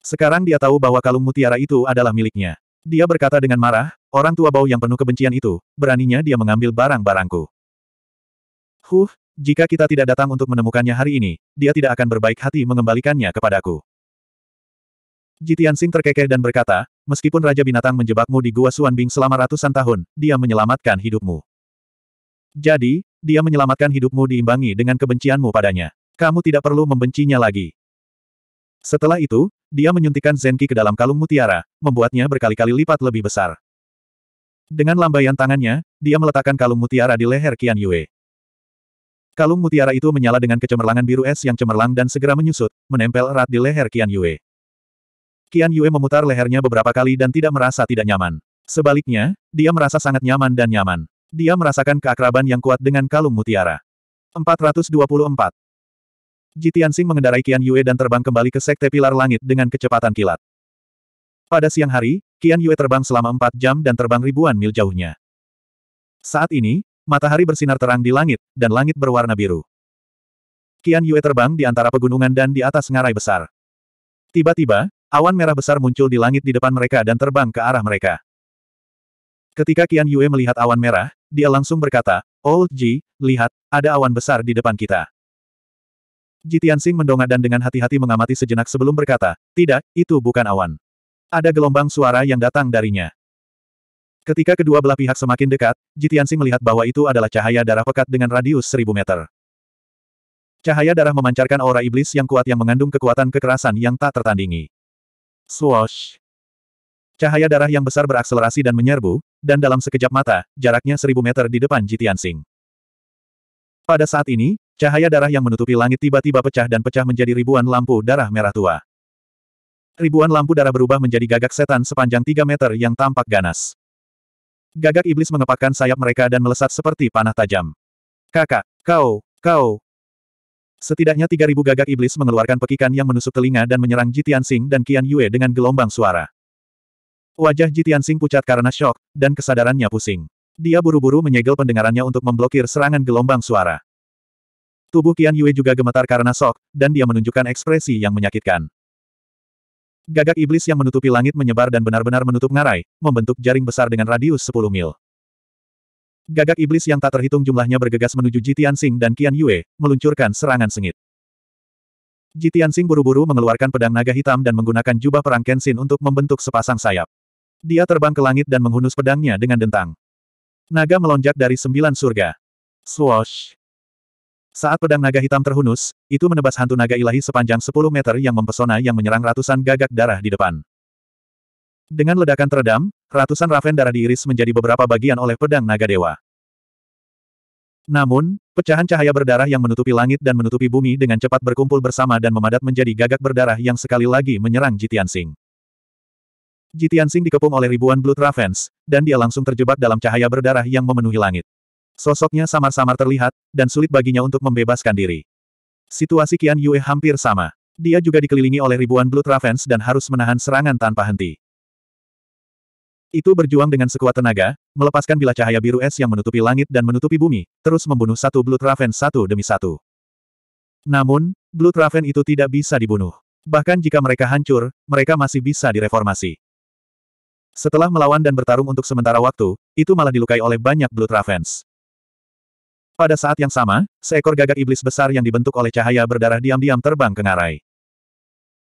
Sekarang dia tahu bahwa kalung mutiara itu adalah miliknya. Dia berkata dengan marah, orang tua bau yang penuh kebencian itu, beraninya dia mengambil barang-barangku. Huh, jika kita tidak datang untuk menemukannya hari ini, dia tidak akan berbaik hati mengembalikannya kepadaku. Jitian Sing terkekeh dan berkata, meskipun Raja Binatang menjebakmu di Gua Bing selama ratusan tahun, dia menyelamatkan hidupmu. Jadi, dia menyelamatkan hidupmu diimbangi dengan kebencianmu padanya. Kamu tidak perlu membencinya lagi. Setelah itu, dia menyuntikkan Zenki ke dalam kalung mutiara, membuatnya berkali-kali lipat lebih besar. Dengan lambaian tangannya, dia meletakkan kalung mutiara di leher Qian Yue. Kalung mutiara itu menyala dengan kecemerlangan biru es yang cemerlang dan segera menyusut, menempel erat di leher Qian Yue. Qian Yue memutar lehernya beberapa kali dan tidak merasa tidak nyaman. Sebaliknya, dia merasa sangat nyaman dan nyaman. Dia merasakan keakraban yang kuat dengan kalung mutiara. 424. Tianxing mengendarai Qian Yue dan terbang kembali ke Sekte Pilar Langit dengan kecepatan kilat. Pada siang hari, Qian Yue terbang selama empat jam dan terbang ribuan mil jauhnya. Saat ini, Matahari bersinar terang di langit, dan langit berwarna biru. Qian Yue terbang di antara pegunungan dan di atas ngarai besar. Tiba-tiba, awan merah besar muncul di langit di depan mereka dan terbang ke arah mereka. Ketika Qian Yue melihat awan merah, dia langsung berkata, "Old oh, Ji, lihat, ada awan besar di depan kita. Ji Tianxing mendongak dan dengan hati-hati mengamati sejenak sebelum berkata, Tidak, itu bukan awan. Ada gelombang suara yang datang darinya. Ketika kedua belah pihak semakin dekat, Jitiansing melihat bahwa itu adalah cahaya darah pekat dengan radius seribu meter. Cahaya darah memancarkan aura iblis yang kuat yang mengandung kekuatan kekerasan yang tak tertandingi. Swoosh! Cahaya darah yang besar berakselerasi dan menyerbu, dan dalam sekejap mata, jaraknya seribu meter di depan Jitiansing. Pada saat ini, cahaya darah yang menutupi langit tiba-tiba pecah dan pecah menjadi ribuan lampu darah merah tua. Ribuan lampu darah berubah menjadi gagak setan sepanjang tiga meter yang tampak ganas. Gagak iblis mengepakkan sayap mereka dan melesat seperti panah tajam. Kakak, kau, kau. Setidaknya 3.000 gagak iblis mengeluarkan pekikan yang menusuk telinga dan menyerang Jitian Sing dan Qian Yue dengan gelombang suara. Wajah Jitian Sing pucat karena shock, dan kesadarannya pusing. Dia buru-buru menyegel pendengarannya untuk memblokir serangan gelombang suara. Tubuh Qian Yue juga gemetar karena shock dan dia menunjukkan ekspresi yang menyakitkan. Gagak iblis yang menutupi langit menyebar dan benar-benar menutup ngarai, membentuk jaring besar dengan radius 10 mil. Gagak iblis yang tak terhitung jumlahnya bergegas menuju Jitiansing dan Qian Yue, meluncurkan serangan sengit. Jitiansing buru-buru mengeluarkan pedang naga hitam dan menggunakan jubah perang Kenshin untuk membentuk sepasang sayap. Dia terbang ke langit dan menghunus pedangnya dengan dentang. Naga melonjak dari sembilan surga. Swoosh! Saat pedang naga hitam terhunus, itu menebas hantu naga ilahi sepanjang 10 meter yang mempesona yang menyerang ratusan gagak darah di depan. Dengan ledakan teredam, ratusan raven darah diiris menjadi beberapa bagian oleh pedang naga dewa. Namun, pecahan cahaya berdarah yang menutupi langit dan menutupi bumi dengan cepat berkumpul bersama dan memadat menjadi gagak berdarah yang sekali lagi menyerang Jitian Sing. Jitian Sing dikepung oleh ribuan Blood Ravens, dan dia langsung terjebak dalam cahaya berdarah yang memenuhi langit. Sosoknya samar-samar terlihat, dan sulit baginya untuk membebaskan diri. Situasi Kian Yue hampir sama. Dia juga dikelilingi oleh ribuan Blood Ravens dan harus menahan serangan tanpa henti. Itu berjuang dengan sekuat tenaga, melepaskan bila cahaya biru es yang menutupi langit dan menutupi bumi, terus membunuh satu Blood Raven satu demi satu. Namun, Blood Raven itu tidak bisa dibunuh. Bahkan jika mereka hancur, mereka masih bisa direformasi. Setelah melawan dan bertarung untuk sementara waktu, itu malah dilukai oleh banyak Blood Ravens. Pada saat yang sama, seekor gagak iblis besar yang dibentuk oleh cahaya berdarah diam-diam terbang ke ngarai.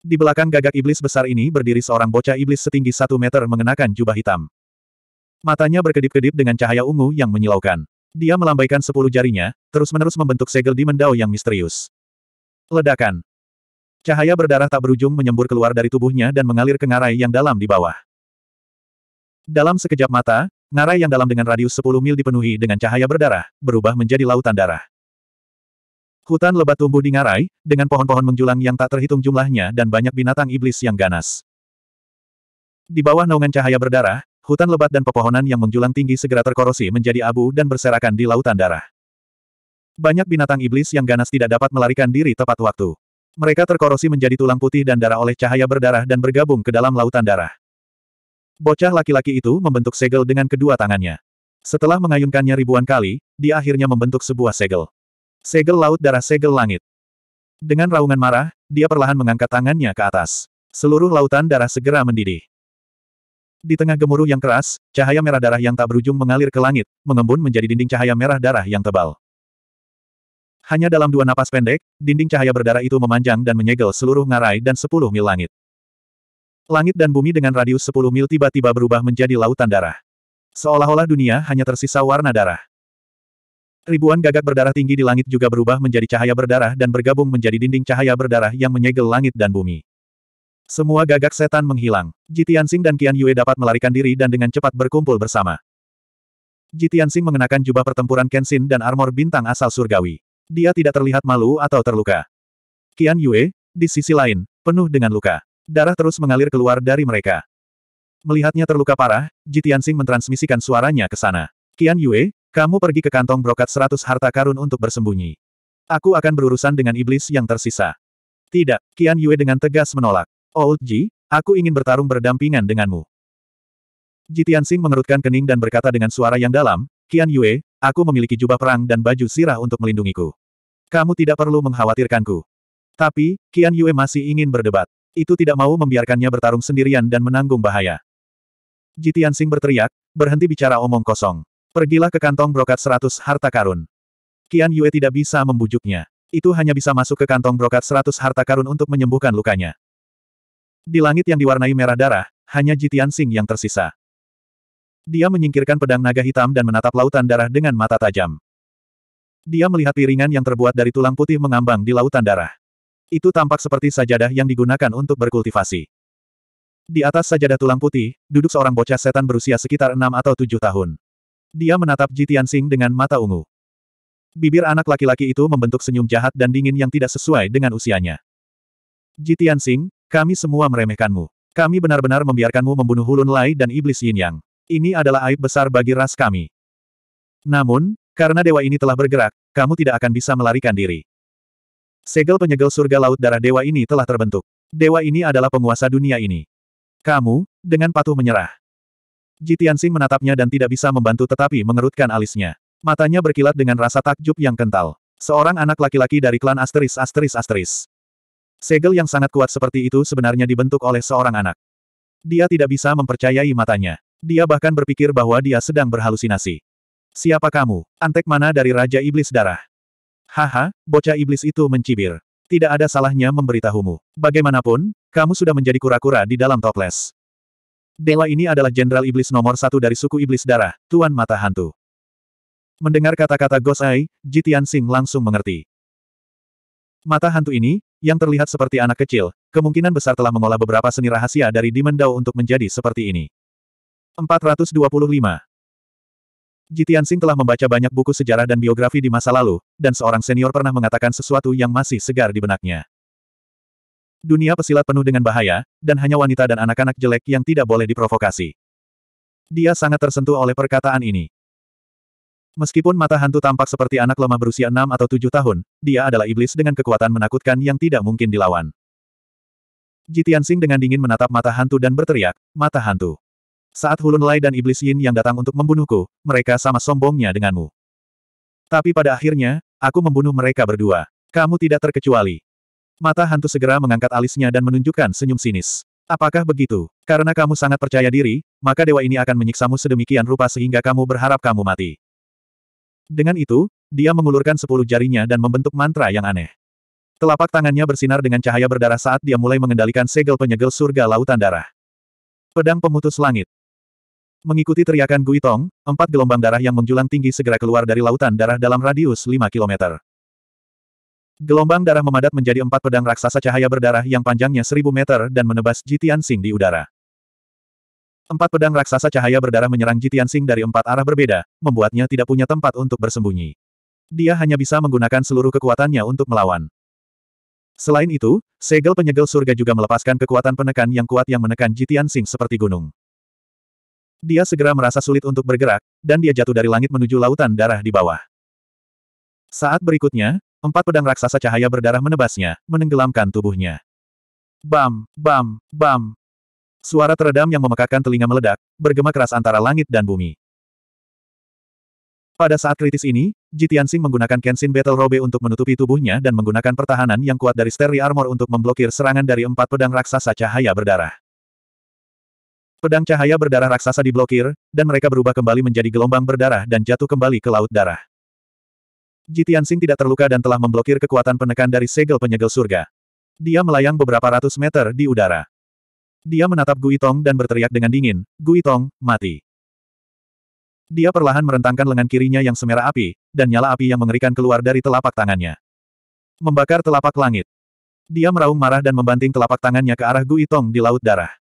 Di belakang gagak iblis besar ini berdiri seorang bocah iblis setinggi satu meter mengenakan jubah hitam. Matanya berkedip-kedip dengan cahaya ungu yang menyilaukan. Dia melambaikan sepuluh jarinya, terus-menerus membentuk segel di mendau yang misterius. Ledakan. Cahaya berdarah tak berujung menyembur keluar dari tubuhnya dan mengalir ke ngarai yang dalam di bawah. Dalam sekejap mata, Ngarai yang dalam dengan radius 10 mil dipenuhi dengan cahaya berdarah, berubah menjadi lautan darah. Hutan lebat tumbuh di ngarai, dengan pohon-pohon menjulang yang tak terhitung jumlahnya dan banyak binatang iblis yang ganas. Di bawah naungan cahaya berdarah, hutan lebat dan pepohonan yang menjulang tinggi segera terkorosi menjadi abu dan berserakan di lautan darah. Banyak binatang iblis yang ganas tidak dapat melarikan diri tepat waktu. Mereka terkorosi menjadi tulang putih dan darah oleh cahaya berdarah dan bergabung ke dalam lautan darah. Bocah laki-laki itu membentuk segel dengan kedua tangannya. Setelah mengayunkannya ribuan kali, dia akhirnya membentuk sebuah segel. Segel laut darah segel langit. Dengan raungan marah, dia perlahan mengangkat tangannya ke atas. Seluruh lautan darah segera mendidih. Di tengah gemuruh yang keras, cahaya merah darah yang tak berujung mengalir ke langit, mengembun menjadi dinding cahaya merah darah yang tebal. Hanya dalam dua napas pendek, dinding cahaya berdarah itu memanjang dan menyegel seluruh ngarai dan sepuluh mil langit. Langit dan bumi dengan radius 10 mil tiba-tiba berubah menjadi lautan darah. Seolah-olah dunia hanya tersisa warna darah. Ribuan gagak berdarah tinggi di langit juga berubah menjadi cahaya berdarah dan bergabung menjadi dinding cahaya berdarah yang menyegel langit dan bumi. Semua gagak setan menghilang. Jitiansing dan Qian Yue dapat melarikan diri dan dengan cepat berkumpul bersama. Jitiansing mengenakan jubah pertempuran Kenshin dan armor bintang asal surgawi. Dia tidak terlihat malu atau terluka. Qian Yue, di sisi lain, penuh dengan luka darah terus mengalir keluar dari mereka. Melihatnya terluka parah, Tianxing mentransmisikan suaranya ke sana. Qian Yue, kamu pergi ke kantong brokat seratus harta karun untuk bersembunyi. Aku akan berurusan dengan iblis yang tersisa. Tidak, Qian Yue dengan tegas menolak. Old Ji, aku ingin bertarung berdampingan denganmu. Tianxing mengerutkan kening dan berkata dengan suara yang dalam, Qian Yue, aku memiliki jubah perang dan baju sirah untuk melindungiku. Kamu tidak perlu mengkhawatirkanku. Tapi, Qian Yue masih ingin berdebat itu tidak mau membiarkannya bertarung sendirian dan menanggung bahaya. Jitian Sing berteriak, berhenti bicara omong kosong. Pergilah ke kantong brokat seratus harta karun. Qian Yue tidak bisa membujuknya. Itu hanya bisa masuk ke kantong brokat seratus harta karun untuk menyembuhkan lukanya. Di langit yang diwarnai merah darah, hanya Jitian Sing yang tersisa. Dia menyingkirkan pedang naga hitam dan menatap lautan darah dengan mata tajam. Dia melihat piringan yang terbuat dari tulang putih mengambang di lautan darah. Itu tampak seperti sajadah yang digunakan untuk berkultivasi. Di atas sajadah tulang putih, duduk seorang bocah setan berusia sekitar enam atau tujuh tahun. Dia menatap Ji Tianxing dengan mata ungu. Bibir anak laki-laki itu membentuk senyum jahat dan dingin yang tidak sesuai dengan usianya. Ji Tianxing, kami semua meremehkanmu. Kami benar-benar membiarkanmu membunuh Hulun Lai dan Iblis Yin Yang. Ini adalah aib besar bagi ras kami. Namun, karena dewa ini telah bergerak, kamu tidak akan bisa melarikan diri. Segel penyegel surga laut darah dewa ini telah terbentuk. Dewa ini adalah penguasa dunia ini. Kamu, dengan patuh menyerah. Jitiansing menatapnya dan tidak bisa membantu tetapi mengerutkan alisnya. Matanya berkilat dengan rasa takjub yang kental. Seorang anak laki-laki dari klan asteris asteris asteris. Segel yang sangat kuat seperti itu sebenarnya dibentuk oleh seorang anak. Dia tidak bisa mempercayai matanya. Dia bahkan berpikir bahwa dia sedang berhalusinasi. Siapa kamu? Antek mana dari Raja Iblis Darah? Haha, bocah iblis itu mencibir. Tidak ada salahnya memberitahumu. Bagaimanapun, kamu sudah menjadi kura-kura di dalam toples. Dewa ini adalah jenderal iblis nomor satu dari suku iblis darah, Tuan Mata Hantu. Mendengar kata-kata Gosai, Jitian Sing langsung mengerti. Mata hantu ini, yang terlihat seperti anak kecil, kemungkinan besar telah mengolah beberapa seni rahasia dari Demon untuk menjadi seperti ini. 425. Jitian Sing telah membaca banyak buku sejarah dan biografi di masa lalu, dan seorang senior pernah mengatakan sesuatu yang masih segar di benaknya. Dunia pesilat penuh dengan bahaya, dan hanya wanita dan anak-anak jelek yang tidak boleh diprovokasi. Dia sangat tersentuh oleh perkataan ini. Meskipun mata hantu tampak seperti anak lemah berusia enam atau tujuh tahun, dia adalah iblis dengan kekuatan menakutkan yang tidak mungkin dilawan. Jitian Sing dengan dingin menatap mata hantu dan berteriak, mata hantu. Saat Hulun Lai dan Iblis Yin yang datang untuk membunuhku, mereka sama sombongnya denganmu. Tapi pada akhirnya, aku membunuh mereka berdua. Kamu tidak terkecuali. Mata hantu segera mengangkat alisnya dan menunjukkan senyum sinis. Apakah begitu? Karena kamu sangat percaya diri, maka dewa ini akan menyiksamu sedemikian rupa sehingga kamu berharap kamu mati. Dengan itu, dia mengulurkan sepuluh jarinya dan membentuk mantra yang aneh. Telapak tangannya bersinar dengan cahaya berdarah saat dia mulai mengendalikan segel penyegel surga lautan darah. Pedang pemutus langit. Mengikuti teriakan Gui Tong, empat gelombang darah yang menjulang tinggi segera keluar dari lautan darah dalam radius 5 km. Gelombang darah memadat menjadi empat pedang raksasa cahaya berdarah yang panjangnya seribu meter dan menebas Jitian Sing di udara. Empat pedang raksasa cahaya berdarah menyerang Jitian Sing dari empat arah berbeda, membuatnya tidak punya tempat untuk bersembunyi. Dia hanya bisa menggunakan seluruh kekuatannya untuk melawan. Selain itu, segel penyegel surga juga melepaskan kekuatan penekan yang kuat yang menekan Jitian Sing seperti gunung. Dia segera merasa sulit untuk bergerak, dan dia jatuh dari langit menuju lautan darah di bawah. Saat berikutnya, empat pedang raksasa cahaya berdarah menebasnya, menenggelamkan tubuhnya. Bam, bam, bam. Suara teredam yang memekakan telinga meledak, bergema keras antara langit dan bumi. Pada saat kritis ini, Sing menggunakan Kenshin Battle Robe untuk menutupi tubuhnya dan menggunakan pertahanan yang kuat dari Sterry Armor untuk memblokir serangan dari empat pedang raksasa cahaya berdarah. Pedang cahaya berdarah raksasa diblokir, dan mereka berubah kembali menjadi gelombang berdarah dan jatuh kembali ke laut darah. Jitian Sing tidak terluka dan telah memblokir kekuatan penekan dari segel penyegel surga. Dia melayang beberapa ratus meter di udara. Dia menatap Tong dan berteriak dengan dingin, Tong, mati. Dia perlahan merentangkan lengan kirinya yang semerah api, dan nyala api yang mengerikan keluar dari telapak tangannya. Membakar telapak langit. Dia meraung marah dan membanting telapak tangannya ke arah Tong di laut darah.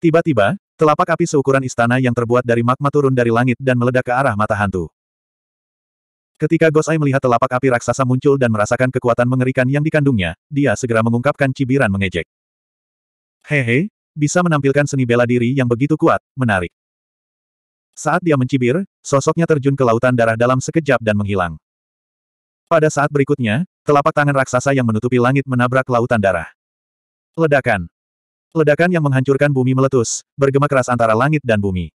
Tiba-tiba, telapak api seukuran istana yang terbuat dari magma turun dari langit dan meledak ke arah mata hantu. Ketika Gosai melihat telapak api raksasa muncul dan merasakan kekuatan mengerikan yang dikandungnya, dia segera mengungkapkan cibiran mengejek. Hehe, bisa menampilkan seni bela diri yang begitu kuat, menarik. Saat dia mencibir, sosoknya terjun ke lautan darah dalam sekejap dan menghilang. Pada saat berikutnya, telapak tangan raksasa yang menutupi langit menabrak lautan darah. Ledakan. Ledakan yang menghancurkan bumi meletus, bergema keras antara langit dan bumi.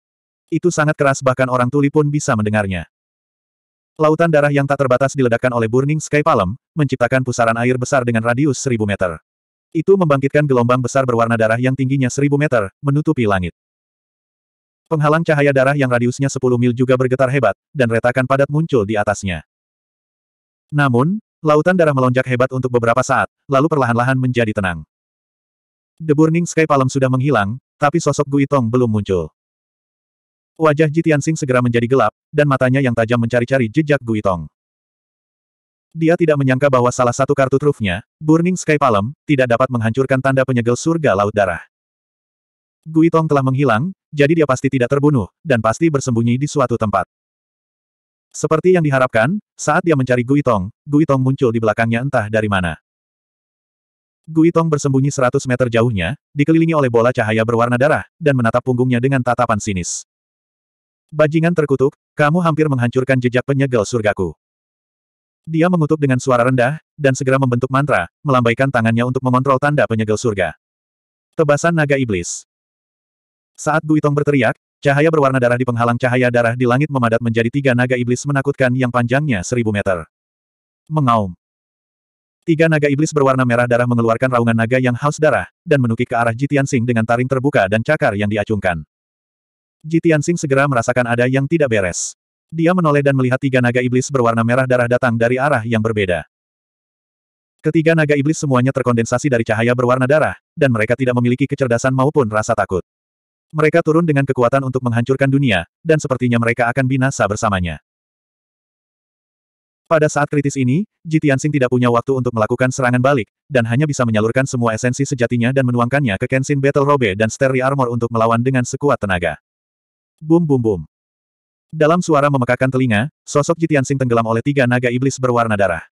Itu sangat keras bahkan orang tuli pun bisa mendengarnya. Lautan darah yang tak terbatas diledakkan oleh Burning Sky Palm, menciptakan pusaran air besar dengan radius seribu meter. Itu membangkitkan gelombang besar berwarna darah yang tingginya seribu meter, menutupi langit. Penghalang cahaya darah yang radiusnya 10 mil juga bergetar hebat, dan retakan padat muncul di atasnya. Namun, lautan darah melonjak hebat untuk beberapa saat, lalu perlahan-lahan menjadi tenang. The Burning Sky Palem sudah menghilang, tapi sosok Guitong belum muncul. Wajah Ji Tianxing segera menjadi gelap, dan matanya yang tajam mencari-cari jejak Guitong. Dia tidak menyangka bahwa salah satu kartu trufnya, Burning Sky Palem, tidak dapat menghancurkan tanda penyegel surga laut darah. Guitong telah menghilang, jadi dia pasti tidak terbunuh, dan pasti bersembunyi di suatu tempat. Seperti yang diharapkan, saat dia mencari Guitong, Guitong muncul di belakangnya entah dari mana. Tong bersembunyi 100 meter jauhnya, dikelilingi oleh bola cahaya berwarna darah, dan menatap punggungnya dengan tatapan sinis. Bajingan terkutuk, kamu hampir menghancurkan jejak penyegel surgaku. Dia mengutuk dengan suara rendah, dan segera membentuk mantra, melambaikan tangannya untuk mengontrol tanda penyegel surga. Tebasan naga iblis. Saat Tong berteriak, cahaya berwarna darah di penghalang cahaya darah di langit memadat menjadi tiga naga iblis menakutkan yang panjangnya seribu meter. Mengaum. Tiga naga iblis berwarna merah darah mengeluarkan raungan naga yang haus darah, dan menukik ke arah Jitian Sing dengan taring terbuka dan cakar yang diacungkan. Jitian Sing segera merasakan ada yang tidak beres. Dia menoleh dan melihat tiga naga iblis berwarna merah darah datang dari arah yang berbeda. Ketiga naga iblis semuanya terkondensasi dari cahaya berwarna darah, dan mereka tidak memiliki kecerdasan maupun rasa takut. Mereka turun dengan kekuatan untuk menghancurkan dunia, dan sepertinya mereka akan binasa bersamanya. Pada saat kritis ini, Ji Tianxing tidak punya waktu untuk melakukan serangan balik, dan hanya bisa menyalurkan semua esensi sejatinya dan menuangkannya ke Kenshin Battle Robe dan Sterry Armor untuk melawan dengan sekuat tenaga. Bum bum bum. Dalam suara memekakan telinga, sosok Ji Tianxing tenggelam oleh tiga naga iblis berwarna darah.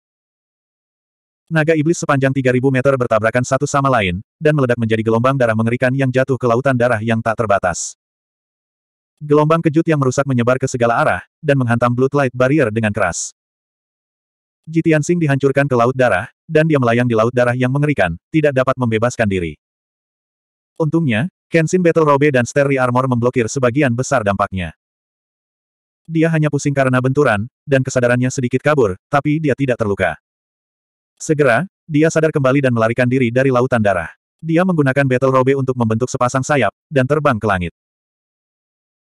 Naga iblis sepanjang 3000 meter bertabrakan satu sama lain, dan meledak menjadi gelombang darah mengerikan yang jatuh ke lautan darah yang tak terbatas. Gelombang kejut yang merusak menyebar ke segala arah, dan menghantam Bloodlight Barrier dengan keras. Jitian Sing dihancurkan ke Laut Darah, dan dia melayang di Laut Darah yang mengerikan, tidak dapat membebaskan diri. Untungnya, Kenshin Battle Robe dan Sterry Armor memblokir sebagian besar dampaknya. Dia hanya pusing karena benturan, dan kesadarannya sedikit kabur, tapi dia tidak terluka. Segera, dia sadar kembali dan melarikan diri dari lautan darah. Dia menggunakan Battle Robe untuk membentuk sepasang sayap, dan terbang ke langit.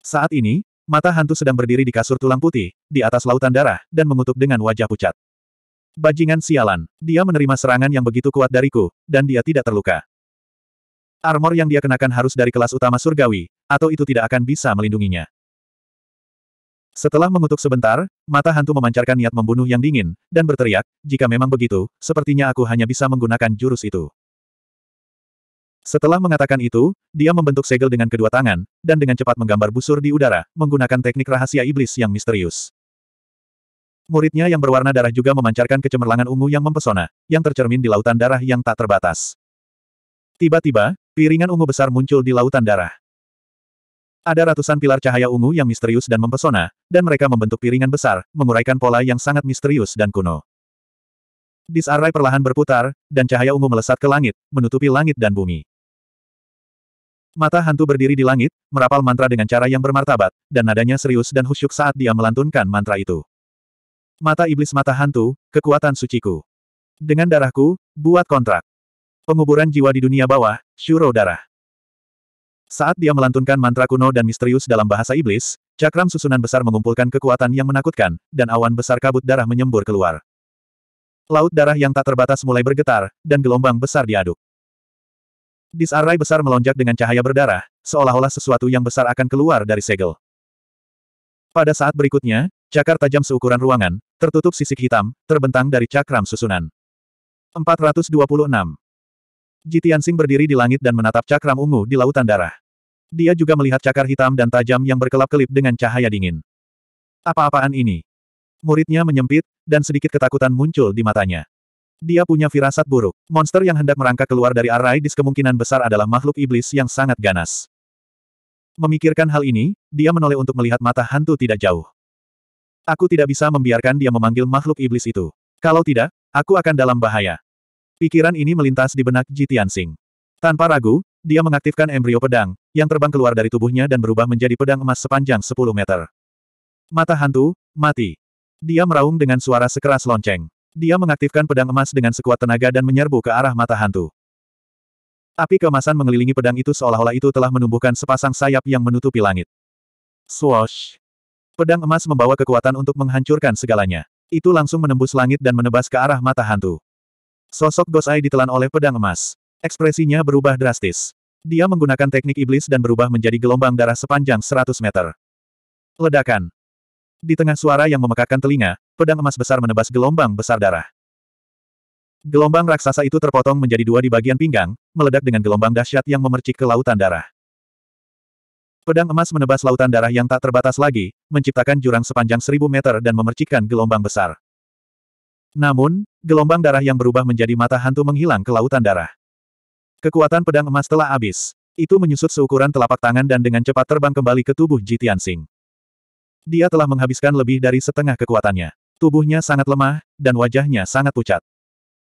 Saat ini, mata hantu sedang berdiri di kasur tulang putih, di atas lautan darah, dan mengutuk dengan wajah pucat. Bajingan sialan, dia menerima serangan yang begitu kuat dariku, dan dia tidak terluka. Armor yang dia kenakan harus dari kelas utama surgawi, atau itu tidak akan bisa melindunginya. Setelah mengutuk sebentar, mata hantu memancarkan niat membunuh yang dingin, dan berteriak, jika memang begitu, sepertinya aku hanya bisa menggunakan jurus itu. Setelah mengatakan itu, dia membentuk segel dengan kedua tangan, dan dengan cepat menggambar busur di udara, menggunakan teknik rahasia iblis yang misterius. Muridnya yang berwarna darah juga memancarkan kecemerlangan ungu yang mempesona, yang tercermin di lautan darah yang tak terbatas. Tiba-tiba, piringan ungu besar muncul di lautan darah. Ada ratusan pilar cahaya ungu yang misterius dan mempesona, dan mereka membentuk piringan besar, menguraikan pola yang sangat misterius dan kuno. Disarai perlahan berputar, dan cahaya ungu melesat ke langit, menutupi langit dan bumi. Mata hantu berdiri di langit, merapal mantra dengan cara yang bermartabat, dan nadanya serius dan husyuk saat dia melantunkan mantra itu. Mata iblis mata hantu, kekuatan suciku. Dengan darahku, buat kontrak. Penguburan jiwa di dunia bawah, syuro darah. Saat dia melantunkan mantra kuno dan misterius dalam bahasa iblis, cakram susunan besar mengumpulkan kekuatan yang menakutkan, dan awan besar kabut darah menyembur keluar. Laut darah yang tak terbatas mulai bergetar, dan gelombang besar diaduk. Disarai besar melonjak dengan cahaya berdarah, seolah-olah sesuatu yang besar akan keluar dari segel. Pada saat berikutnya, cakar tajam seukuran ruangan, tertutup sisik hitam, terbentang dari cakram susunan. 426. Sing berdiri di langit dan menatap cakram ungu di lautan darah. Dia juga melihat cakar hitam dan tajam yang berkelap-kelip dengan cahaya dingin. Apa-apaan ini? Muridnya menyempit, dan sedikit ketakutan muncul di matanya. Dia punya firasat buruk. Monster yang hendak merangkak keluar dari arai di kemungkinan besar adalah makhluk iblis yang sangat ganas. Memikirkan hal ini, dia menoleh untuk melihat mata hantu tidak jauh. Aku tidak bisa membiarkan dia memanggil makhluk iblis itu. Kalau tidak, aku akan dalam bahaya. Pikiran ini melintas di benak Jitian Tianxing. Tanpa ragu, dia mengaktifkan embrio pedang, yang terbang keluar dari tubuhnya dan berubah menjadi pedang emas sepanjang 10 meter. Mata hantu, mati. Dia meraung dengan suara sekeras lonceng. Dia mengaktifkan pedang emas dengan sekuat tenaga dan menyerbu ke arah mata hantu. Api kemasan mengelilingi pedang itu seolah-olah itu telah menumbuhkan sepasang sayap yang menutupi langit. Swosh! Pedang emas membawa kekuatan untuk menghancurkan segalanya. Itu langsung menembus langit dan menebas ke arah mata hantu. Sosok Gosai ditelan oleh pedang emas. Ekspresinya berubah drastis. Dia menggunakan teknik iblis dan berubah menjadi gelombang darah sepanjang 100 meter. Ledakan. Di tengah suara yang memekakkan telinga, pedang emas besar menebas gelombang besar darah. Gelombang raksasa itu terpotong menjadi dua di bagian pinggang, meledak dengan gelombang dahsyat yang memercik ke lautan darah. Pedang emas menebas lautan darah yang tak terbatas lagi, menciptakan jurang sepanjang seribu meter dan memercikkan gelombang besar. Namun, gelombang darah yang berubah menjadi mata hantu menghilang ke lautan darah. Kekuatan pedang emas telah habis. Itu menyusut seukuran telapak tangan dan dengan cepat terbang kembali ke tubuh Jitian Sing. Dia telah menghabiskan lebih dari setengah kekuatannya. Tubuhnya sangat lemah, dan wajahnya sangat pucat.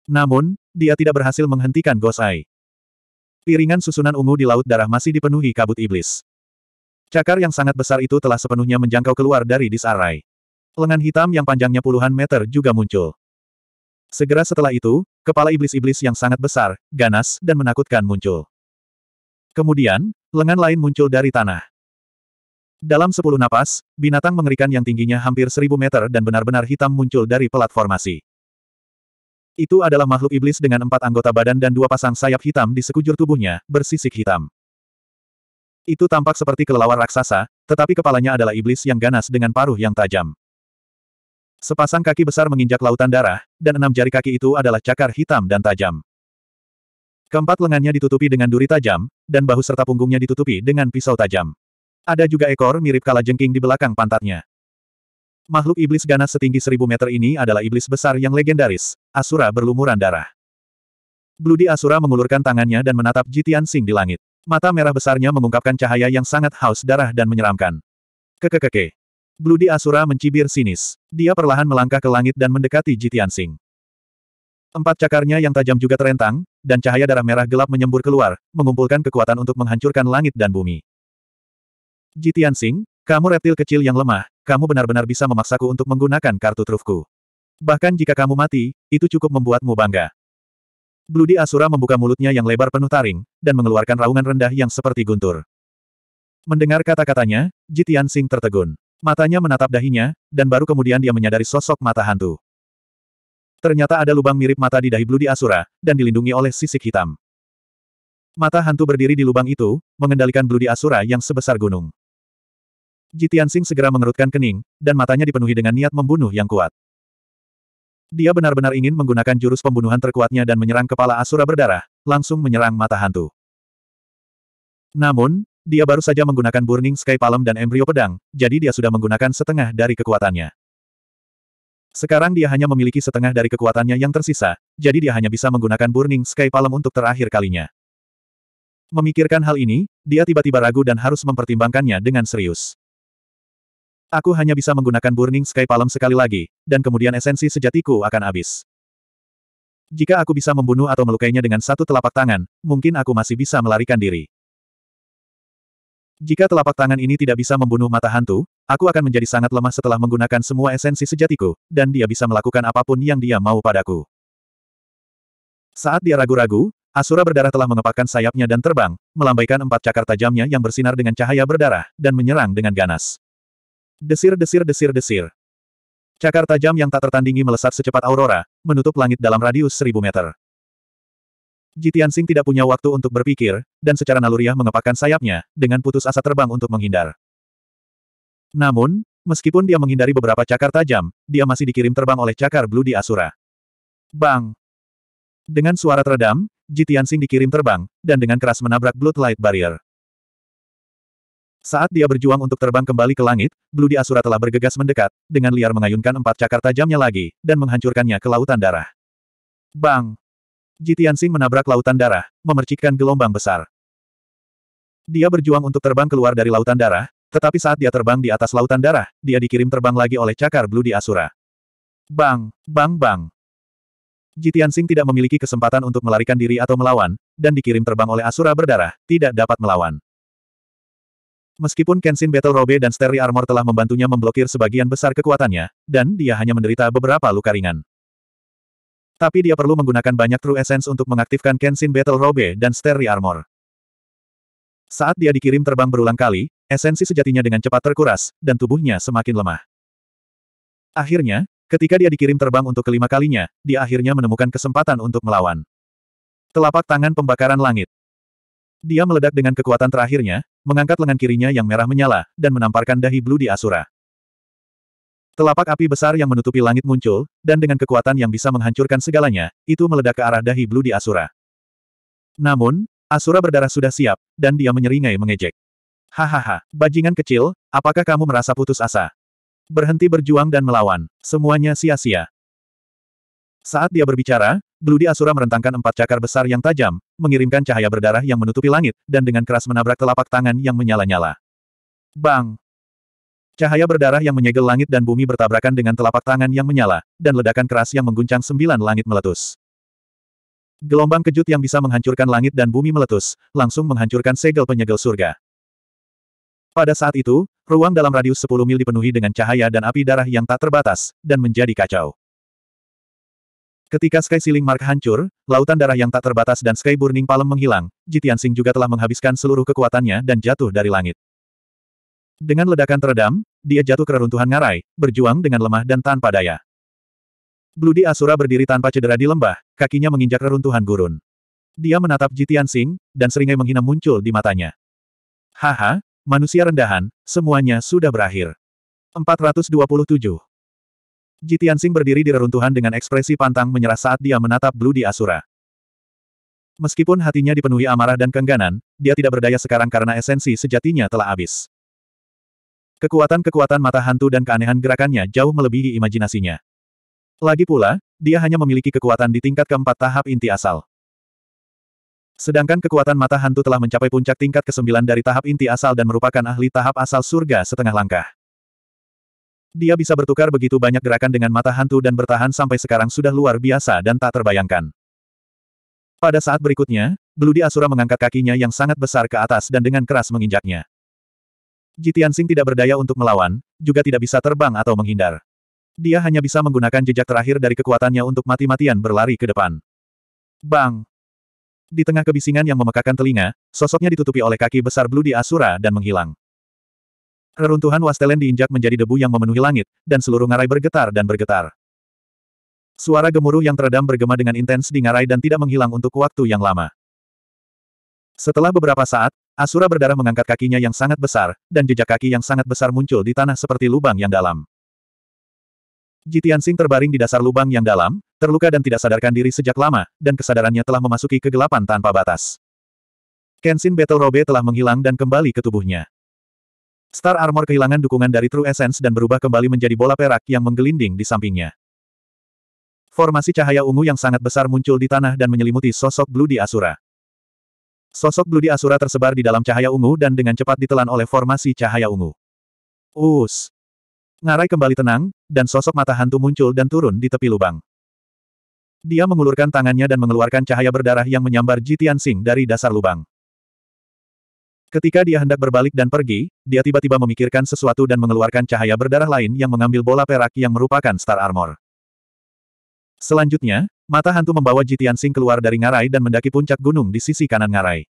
Namun, dia tidak berhasil menghentikan Gosai. Piringan susunan ungu di Laut Darah masih dipenuhi kabut iblis. Cakar yang sangat besar itu telah sepenuhnya menjangkau keluar dari disarai. Lengan hitam yang panjangnya puluhan meter juga muncul. Segera setelah itu, kepala iblis-iblis yang sangat besar, ganas, dan menakutkan muncul. Kemudian, lengan lain muncul dari tanah. Dalam sepuluh napas, binatang mengerikan yang tingginya hampir seribu meter dan benar-benar hitam muncul dari pelat platformasi. Itu adalah makhluk iblis dengan empat anggota badan dan dua pasang sayap hitam di sekujur tubuhnya, bersisik hitam. Itu tampak seperti kelelawar raksasa, tetapi kepalanya adalah iblis yang ganas dengan paruh yang tajam. Sepasang kaki besar menginjak lautan darah, dan enam jari kaki itu adalah cakar hitam dan tajam. Keempat lengannya ditutupi dengan duri tajam, dan bahu serta punggungnya ditutupi dengan pisau tajam. Ada juga ekor mirip kala jengking di belakang pantatnya. Makhluk iblis ganas setinggi seribu meter ini adalah iblis besar yang legendaris, Asura berlumuran darah. Bludi Asura mengulurkan tangannya dan menatap Jitian Sing di langit. Mata merah besarnya mengungkapkan cahaya yang sangat haus darah dan menyeramkan. Kekekeke. Bludi Asura mencibir sinis. Dia perlahan melangkah ke langit dan mendekati Jitian Sing. Empat cakarnya yang tajam juga terentang, dan cahaya darah merah gelap menyembur keluar, mengumpulkan kekuatan untuk menghancurkan langit dan bumi. Jitian Sing, kamu reptil kecil yang lemah, kamu benar-benar bisa memaksaku untuk menggunakan kartu trufku. Bahkan jika kamu mati, itu cukup membuatmu bangga. Bludi Asura membuka mulutnya yang lebar penuh taring, dan mengeluarkan raungan rendah yang seperti guntur. Mendengar kata-katanya, Jitian Sing tertegun. Matanya menatap dahinya, dan baru kemudian dia menyadari sosok mata hantu. Ternyata ada lubang mirip mata di dahi Bludi Asura, dan dilindungi oleh sisik hitam. Mata hantu berdiri di lubang itu, mengendalikan Bludi Asura yang sebesar gunung. Jitian Sing segera mengerutkan kening, dan matanya dipenuhi dengan niat membunuh yang kuat. Dia benar-benar ingin menggunakan jurus pembunuhan terkuatnya dan menyerang kepala Asura berdarah, langsung menyerang mata hantu. Namun, dia baru saja menggunakan Burning Sky Palm dan embrio pedang, jadi dia sudah menggunakan setengah dari kekuatannya. Sekarang dia hanya memiliki setengah dari kekuatannya yang tersisa, jadi dia hanya bisa menggunakan Burning Sky Palm untuk terakhir kalinya. Memikirkan hal ini, dia tiba-tiba ragu dan harus mempertimbangkannya dengan serius. Aku hanya bisa menggunakan Burning Sky Palm sekali lagi, dan kemudian esensi sejatiku akan habis. Jika aku bisa membunuh atau melukainya dengan satu telapak tangan, mungkin aku masih bisa melarikan diri. Jika telapak tangan ini tidak bisa membunuh mata hantu, aku akan menjadi sangat lemah setelah menggunakan semua esensi sejatiku, dan dia bisa melakukan apapun yang dia mau padaku. Saat dia ragu-ragu, Asura berdarah telah mengepakkan sayapnya dan terbang, melambaikan empat cakar tajamnya yang bersinar dengan cahaya berdarah, dan menyerang dengan ganas. Desir-desir-desir-desir. Cakar tajam yang tak tertandingi melesat secepat aurora, menutup langit dalam radius seribu meter. Jitian Sing tidak punya waktu untuk berpikir, dan secara naluriah mengepakkan sayapnya, dengan putus asa terbang untuk menghindar. Namun, meskipun dia menghindari beberapa cakar tajam, dia masih dikirim terbang oleh cakar Blue di Asura. Bang! Dengan suara teredam, Jitian Sing dikirim terbang, dan dengan keras menabrak light Barrier. Saat dia berjuang untuk terbang kembali ke langit, Blue di Asura telah bergegas mendekat, dengan liar mengayunkan empat cakar tajamnya lagi, dan menghancurkannya ke lautan darah. Bang! Jitiansing menabrak lautan darah, memercikkan gelombang besar. Dia berjuang untuk terbang keluar dari lautan darah, tetapi saat dia terbang di atas lautan darah, dia dikirim terbang lagi oleh cakar Blue di Asura. Bang! Bang! Bang! Jitiansing tidak memiliki kesempatan untuk melarikan diri atau melawan, dan dikirim terbang oleh Asura berdarah, tidak dapat melawan. Meskipun Kenshin Battle Robe dan Sterry Armor telah membantunya memblokir sebagian besar kekuatannya, dan dia hanya menderita beberapa luka ringan. Tapi dia perlu menggunakan banyak True Essence untuk mengaktifkan Kenshin Battle Robe dan Sterry Armor. Saat dia dikirim terbang berulang kali, esensi sejatinya dengan cepat terkuras, dan tubuhnya semakin lemah. Akhirnya, ketika dia dikirim terbang untuk kelima kalinya, dia akhirnya menemukan kesempatan untuk melawan. Telapak tangan pembakaran langit. Dia meledak dengan kekuatan terakhirnya, mengangkat lengan kirinya yang merah menyala, dan menamparkan dahi blue di Asura. Telapak api besar yang menutupi langit muncul, dan dengan kekuatan yang bisa menghancurkan segalanya, itu meledak ke arah dahi blue di Asura. Namun, Asura berdarah sudah siap, dan dia menyeringai mengejek. Hahaha, bajingan kecil, apakah kamu merasa putus asa? Berhenti berjuang dan melawan, semuanya sia-sia. Saat dia berbicara, Bludi Asura merentangkan empat cakar besar yang tajam, mengirimkan cahaya berdarah yang menutupi langit, dan dengan keras menabrak telapak tangan yang menyala-nyala. Bang! Cahaya berdarah yang menyegel langit dan bumi bertabrakan dengan telapak tangan yang menyala, dan ledakan keras yang mengguncang sembilan langit meletus. Gelombang kejut yang bisa menghancurkan langit dan bumi meletus, langsung menghancurkan segel penyegel surga. Pada saat itu, ruang dalam radius 10 mil dipenuhi dengan cahaya dan api darah yang tak terbatas, dan menjadi kacau. Ketika Sky ceiling Mark hancur, lautan darah yang tak terbatas dan Sky Burning Palem menghilang, Jitian Sing juga telah menghabiskan seluruh kekuatannya dan jatuh dari langit. Dengan ledakan teredam, dia jatuh ke reruntuhan ngarai, berjuang dengan lemah dan tanpa daya. Bludi Asura berdiri tanpa cedera di lembah, kakinya menginjak reruntuhan gurun. Dia menatap Jitian Sing, dan seringai menghina muncul di matanya. Haha, manusia rendahan, semuanya sudah berakhir. 427 Jitian Sing berdiri di reruntuhan dengan ekspresi pantang menyerah saat dia menatap Blue di Asura. Meskipun hatinya dipenuhi amarah dan kengganan, dia tidak berdaya sekarang karena esensi sejatinya telah habis. Kekuatan-kekuatan mata hantu dan keanehan gerakannya jauh melebihi imajinasinya. Lagi pula, dia hanya memiliki kekuatan di tingkat keempat tahap inti asal. Sedangkan kekuatan mata hantu telah mencapai puncak tingkat ke-9 dari tahap inti asal dan merupakan ahli tahap asal surga setengah langkah. Dia bisa bertukar begitu banyak gerakan dengan mata hantu dan bertahan sampai sekarang sudah luar biasa dan tak terbayangkan. Pada saat berikutnya, Bludi Asura mengangkat kakinya yang sangat besar ke atas dan dengan keras menginjaknya. Jitian Sing tidak berdaya untuk melawan, juga tidak bisa terbang atau menghindar. Dia hanya bisa menggunakan jejak terakhir dari kekuatannya untuk mati-matian berlari ke depan. Bang! Di tengah kebisingan yang memekakan telinga, sosoknya ditutupi oleh kaki besar Bludi Asura dan menghilang. Reruntuhan Wastelen diinjak menjadi debu yang memenuhi langit, dan seluruh ngarai bergetar dan bergetar. Suara gemuruh yang teredam bergema dengan intens di ngarai dan tidak menghilang untuk waktu yang lama. Setelah beberapa saat, Asura berdarah mengangkat kakinya yang sangat besar, dan jejak kaki yang sangat besar muncul di tanah seperti lubang yang dalam. Jitiansing terbaring di dasar lubang yang dalam, terluka dan tidak sadarkan diri sejak lama, dan kesadarannya telah memasuki kegelapan tanpa batas. Kenshin Battle Robe telah menghilang dan kembali ke tubuhnya. Star Armor kehilangan dukungan dari True Essence dan berubah kembali menjadi bola perak yang menggelinding di sampingnya. Formasi cahaya ungu yang sangat besar muncul di tanah dan menyelimuti sosok Blue di Asura. Sosok Blue di Asura tersebar di dalam cahaya ungu dan dengan cepat ditelan oleh formasi cahaya ungu. Us! Ngarai kembali tenang, dan sosok mata hantu muncul dan turun di tepi lubang. Dia mengulurkan tangannya dan mengeluarkan cahaya berdarah yang menyambar Jitian Sing dari dasar lubang. Ketika dia hendak berbalik dan pergi, dia tiba-tiba memikirkan sesuatu dan mengeluarkan cahaya berdarah lain yang mengambil bola perak yang merupakan Star Armor. Selanjutnya, mata hantu membawa Jitian Sing keluar dari ngarai dan mendaki puncak gunung di sisi kanan ngarai.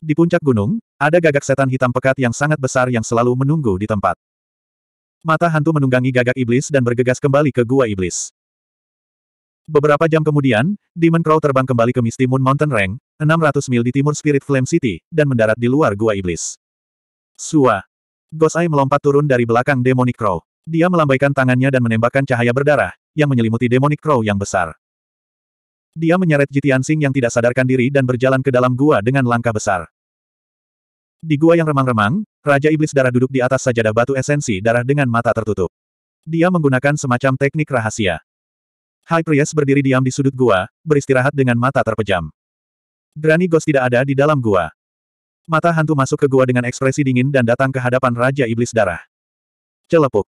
Di puncak gunung, ada gagak setan hitam pekat yang sangat besar yang selalu menunggu di tempat. Mata hantu menunggangi gagak iblis dan bergegas kembali ke gua iblis. Beberapa jam kemudian, Demon Crow terbang kembali ke Misty Moon Mountain Range, 600 mil di timur Spirit Flame City, dan mendarat di luar Gua Iblis. Sua. Gosai melompat turun dari belakang Demonic Crow. Dia melambaikan tangannya dan menembakkan cahaya berdarah, yang menyelimuti Demonic Crow yang besar. Dia menyeret Jitian Sing yang tidak sadarkan diri dan berjalan ke dalam gua dengan langkah besar. Di gua yang remang-remang, Raja Iblis Darah duduk di atas sajadah batu esensi darah dengan mata tertutup. Dia menggunakan semacam teknik rahasia. High Priest berdiri diam di sudut gua, beristirahat dengan mata terpejam. Granny Ghost tidak ada di dalam gua. Mata hantu masuk ke gua dengan ekspresi dingin dan datang ke hadapan Raja Iblis Darah. Celepuk.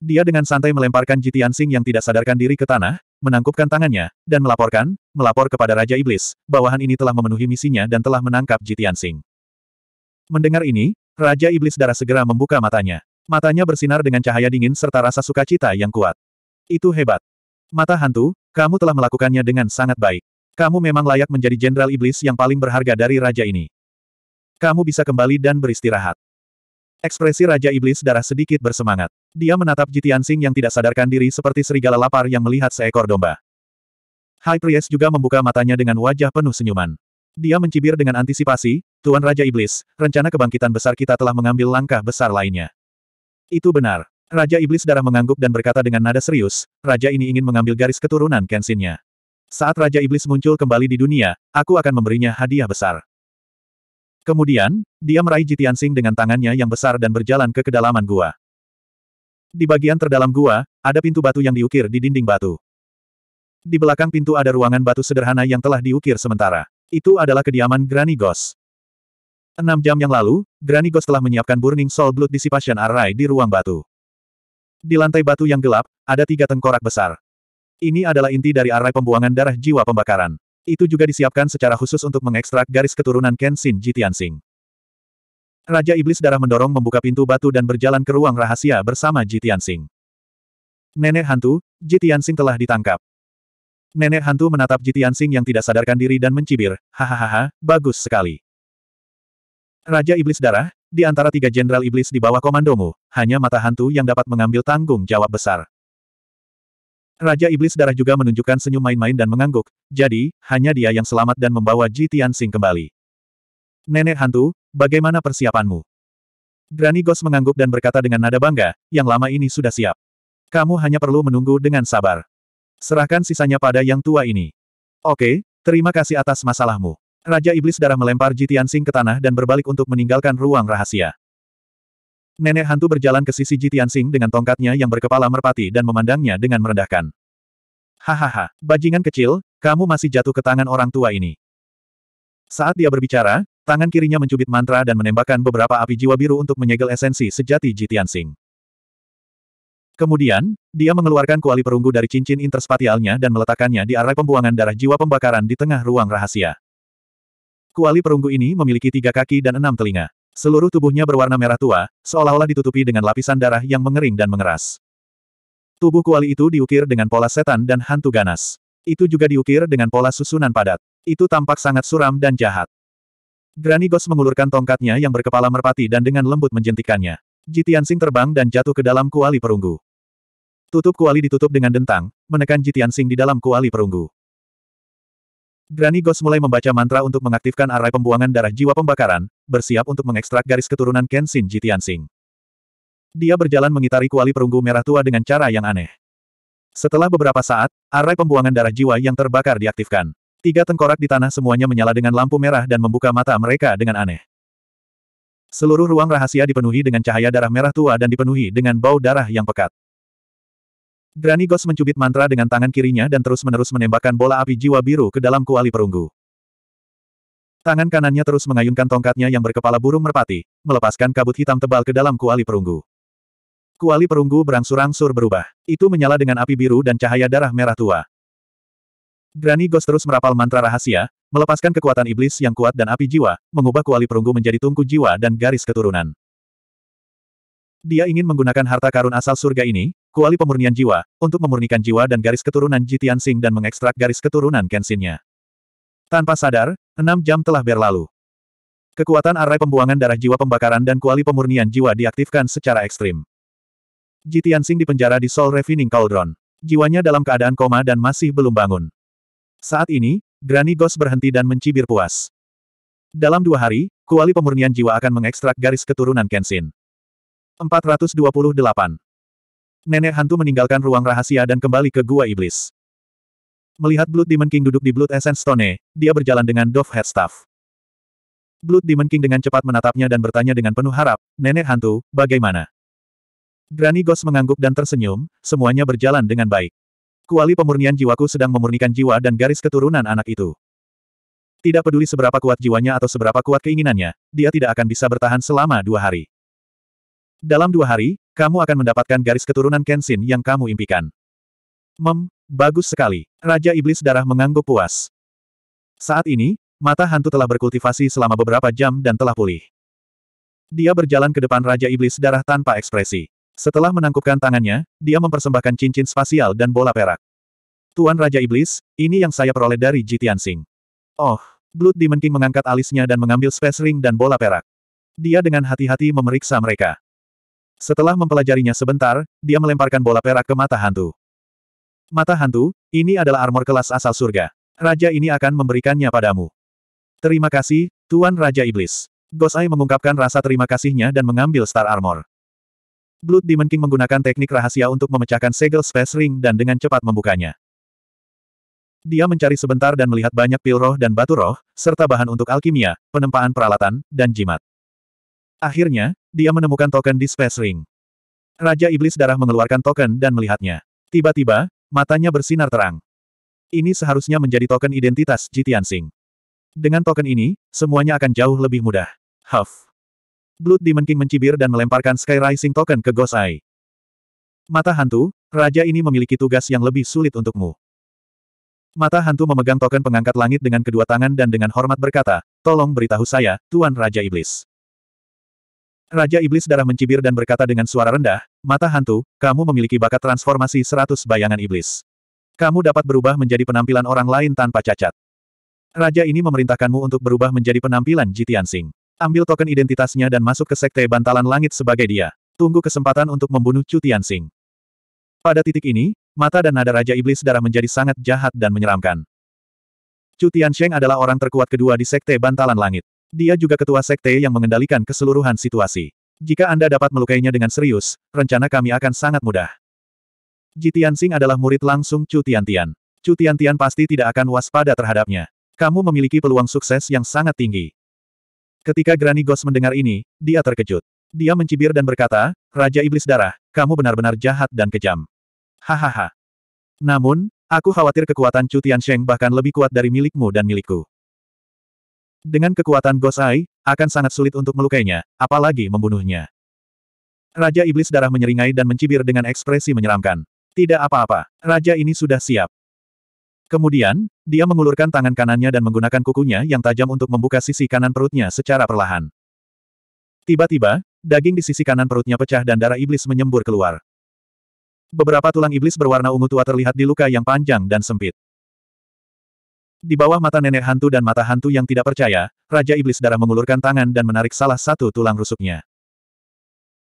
Dia dengan santai melemparkan Jitian Sing yang tidak sadarkan diri ke tanah, menangkupkan tangannya, dan melaporkan, melapor kepada Raja Iblis, bawahan ini telah memenuhi misinya dan telah menangkap Jitian Sing. Mendengar ini, Raja Iblis Darah segera membuka matanya. Matanya bersinar dengan cahaya dingin serta rasa sukacita yang kuat. Itu hebat. Mata hantu, kamu telah melakukannya dengan sangat baik. Kamu memang layak menjadi jenderal iblis yang paling berharga dari raja ini. Kamu bisa kembali dan beristirahat. Ekspresi Raja Iblis darah sedikit bersemangat. Dia menatap Jitian Sing yang tidak sadarkan diri seperti serigala lapar yang melihat seekor domba. High Priest juga membuka matanya dengan wajah penuh senyuman. Dia mencibir dengan antisipasi, Tuan Raja Iblis, rencana kebangkitan besar kita telah mengambil langkah besar lainnya. Itu benar. Raja Iblis Darah mengangguk dan berkata dengan nada serius, Raja ini ingin mengambil garis keturunan Kenshin-nya. Saat Raja Iblis muncul kembali di dunia, aku akan memberinya hadiah besar. Kemudian, dia meraih Jitian Sing dengan tangannya yang besar dan berjalan ke kedalaman gua. Di bagian terdalam gua, ada pintu batu yang diukir di dinding batu. Di belakang pintu ada ruangan batu sederhana yang telah diukir sementara. Itu adalah kediaman Granny Ghost. Enam jam yang lalu, Granny Ghost telah menyiapkan Burning Soul Blood Dissipation Array di ruang batu. Di lantai batu yang gelap, ada tiga tengkorak besar. Ini adalah inti dari arai pembuangan darah jiwa pembakaran. Itu juga disiapkan secara khusus untuk mengekstrak garis keturunan Kenshin Jitiansing. Raja Iblis Darah mendorong membuka pintu batu dan berjalan ke ruang rahasia bersama Jitiansing. Nenek hantu, Jitiansing telah ditangkap. Nenek hantu menatap Jitiansing yang tidak sadarkan diri dan mencibir, hahaha, bagus sekali. Raja Iblis Darah, di antara tiga jenderal iblis di bawah komandomu, hanya mata hantu yang dapat mengambil tanggung jawab besar. Raja Iblis Darah juga menunjukkan senyum main-main dan mengangguk, jadi, hanya dia yang selamat dan membawa Ji Tianxing kembali. Nenek hantu, bagaimana persiapanmu? Granny Ghost mengangguk dan berkata dengan nada bangga, yang lama ini sudah siap. Kamu hanya perlu menunggu dengan sabar. Serahkan sisanya pada yang tua ini. Oke, terima kasih atas masalahmu. Raja Iblis Darah melempar Jitian Sing ke tanah dan berbalik untuk meninggalkan ruang rahasia. Nenek hantu berjalan ke sisi Jitian Sing dengan tongkatnya yang berkepala merpati dan memandangnya dengan merendahkan. Hahaha, bajingan kecil, kamu masih jatuh ke tangan orang tua ini. Saat dia berbicara, tangan kirinya mencubit mantra dan menembakkan beberapa api jiwa biru untuk menyegel esensi sejati Jitian Sing. Kemudian, dia mengeluarkan kuali perunggu dari cincin interspatialnya dan meletakkannya di arah pembuangan darah jiwa pembakaran di tengah ruang rahasia. Kuali perunggu ini memiliki tiga kaki dan enam telinga. Seluruh tubuhnya berwarna merah tua, seolah-olah ditutupi dengan lapisan darah yang mengering dan mengeras. Tubuh kuali itu diukir dengan pola setan dan hantu ganas. Itu juga diukir dengan pola susunan padat. Itu tampak sangat suram dan jahat. Granny Ghost mengulurkan tongkatnya yang berkepala merpati dan dengan lembut menjentikannya. Jitiansing terbang dan jatuh ke dalam kuali perunggu. Tutup kuali ditutup dengan dentang, menekan Jitiansing di dalam kuali perunggu. Granny Ghost mulai membaca mantra untuk mengaktifkan arai pembuangan darah jiwa pembakaran, bersiap untuk mengekstrak garis keturunan Kenshin Jitiansing. Dia berjalan mengitari kuali perunggu merah tua dengan cara yang aneh. Setelah beberapa saat, arai pembuangan darah jiwa yang terbakar diaktifkan. Tiga tengkorak di tanah semuanya menyala dengan lampu merah dan membuka mata mereka dengan aneh. Seluruh ruang rahasia dipenuhi dengan cahaya darah merah tua dan dipenuhi dengan bau darah yang pekat. Granigos mencubit mantra dengan tangan kirinya dan terus-menerus menembakkan bola api jiwa biru ke dalam kuali perunggu. Tangan kanannya terus mengayunkan tongkatnya yang berkepala burung merpati, melepaskan kabut hitam tebal ke dalam kuali perunggu. Kuali perunggu berangsur-angsur berubah. Itu menyala dengan api biru dan cahaya darah merah tua. Granny Ghost terus merapal mantra rahasia, melepaskan kekuatan iblis yang kuat dan api jiwa, mengubah kuali perunggu menjadi tungku jiwa dan garis keturunan. Dia ingin menggunakan harta karun asal surga ini, kuali pemurnian jiwa, untuk memurnikan jiwa dan garis keturunan Jitian Sing dan mengekstrak garis keturunan Kenshin-nya. Tanpa sadar, enam jam telah berlalu. Kekuatan arai pembuangan darah jiwa pembakaran dan kuali pemurnian jiwa diaktifkan secara ekstrim. Jitian Sing dipenjara di Soul Refining Cauldron. Jiwanya dalam keadaan koma dan masih belum bangun. Saat ini, Granny Ghost berhenti dan mencibir puas. Dalam dua hari, kuali pemurnian jiwa akan mengekstrak garis keturunan Kenshin. 428. Nenek hantu meninggalkan ruang rahasia dan kembali ke Gua Iblis. Melihat Blood Demon King duduk di Blood Essence Stone, dia berjalan dengan Dove Headstaff. Blood Demon King dengan cepat menatapnya dan bertanya dengan penuh harap, Nenek Hantu, bagaimana? Granny Ghost mengangguk dan tersenyum, semuanya berjalan dengan baik. Kuali pemurnian jiwaku sedang memurnikan jiwa dan garis keturunan anak itu. Tidak peduli seberapa kuat jiwanya atau seberapa kuat keinginannya, dia tidak akan bisa bertahan selama dua hari. Dalam dua hari, kamu akan mendapatkan garis keturunan Kenshin yang kamu impikan. Mem, bagus sekali. Raja Iblis Darah mengangguk puas. Saat ini, mata hantu telah berkultivasi selama beberapa jam dan telah pulih. Dia berjalan ke depan Raja Iblis Darah tanpa ekspresi. Setelah menangkupkan tangannya, dia mempersembahkan cincin spasial dan bola perak. Tuan Raja Iblis, ini yang saya peroleh dari Jitian Sing. Oh, Blood Demon King mengangkat alisnya dan mengambil space ring dan bola perak. Dia dengan hati-hati memeriksa mereka. Setelah mempelajarinya sebentar, dia melemparkan bola perak ke mata hantu. Mata hantu, ini adalah armor kelas asal surga. Raja ini akan memberikannya padamu. Terima kasih, Tuan Raja Iblis. Gosai mengungkapkan rasa terima kasihnya dan mengambil Star Armor. Blood Demon King menggunakan teknik rahasia untuk memecahkan segel Space Ring dan dengan cepat membukanya. Dia mencari sebentar dan melihat banyak pil roh dan batu roh, serta bahan untuk alkimia, penempaan peralatan, dan jimat. Akhirnya, dia menemukan token di Space Ring. Raja Iblis Darah mengeluarkan token dan melihatnya. Tiba-tiba, matanya bersinar terang. Ini seharusnya menjadi token identitas Jitian Sing. Dengan token ini, semuanya akan jauh lebih mudah. Huff. Blood Demon King mencibir dan melemparkan Sky Rising Token ke Gosai. Mata hantu, raja ini memiliki tugas yang lebih sulit untukmu. Mata hantu memegang token pengangkat langit dengan kedua tangan dan dengan hormat berkata, tolong beritahu saya, Tuan Raja Iblis. Raja Iblis Darah mencibir dan berkata dengan suara rendah, Mata Hantu, kamu memiliki bakat transformasi seratus bayangan iblis. Kamu dapat berubah menjadi penampilan orang lain tanpa cacat. Raja ini memerintahkanmu untuk berubah menjadi penampilan Jitian Sing. Ambil token identitasnya dan masuk ke Sekte Bantalan Langit sebagai dia. Tunggu kesempatan untuk membunuh Cutian Sing. Pada titik ini, mata dan nada Raja Iblis Darah menjadi sangat jahat dan menyeramkan. Cutian Sheng adalah orang terkuat kedua di Sekte Bantalan Langit. Dia juga ketua sekte yang mengendalikan keseluruhan situasi. Jika Anda dapat melukainya dengan serius, rencana kami akan sangat mudah. Jitian Sing adalah murid langsung Chu Tiantian. Chu Tiantian pasti tidak akan waspada terhadapnya. Kamu memiliki peluang sukses yang sangat tinggi. Ketika Granny Ghost mendengar ini, dia terkejut. Dia mencibir dan berkata, Raja Iblis Darah, kamu benar-benar jahat dan kejam. Hahaha. Namun, Aku khawatir kekuatan Chu Tiansheng bahkan lebih kuat dari milikmu dan milikku. Dengan kekuatan Gosai, akan sangat sulit untuk melukainya, apalagi membunuhnya. Raja Iblis Darah menyeringai dan mencibir dengan ekspresi menyeramkan. Tidak apa-apa, raja ini sudah siap. Kemudian, dia mengulurkan tangan kanannya dan menggunakan kukunya yang tajam untuk membuka sisi kanan perutnya secara perlahan. Tiba-tiba, daging di sisi kanan perutnya pecah dan darah iblis menyembur keluar. Beberapa tulang iblis berwarna ungu tua terlihat di luka yang panjang dan sempit. Di bawah mata nenek hantu dan mata hantu yang tidak percaya, Raja Iblis Darah mengulurkan tangan dan menarik salah satu tulang rusuknya.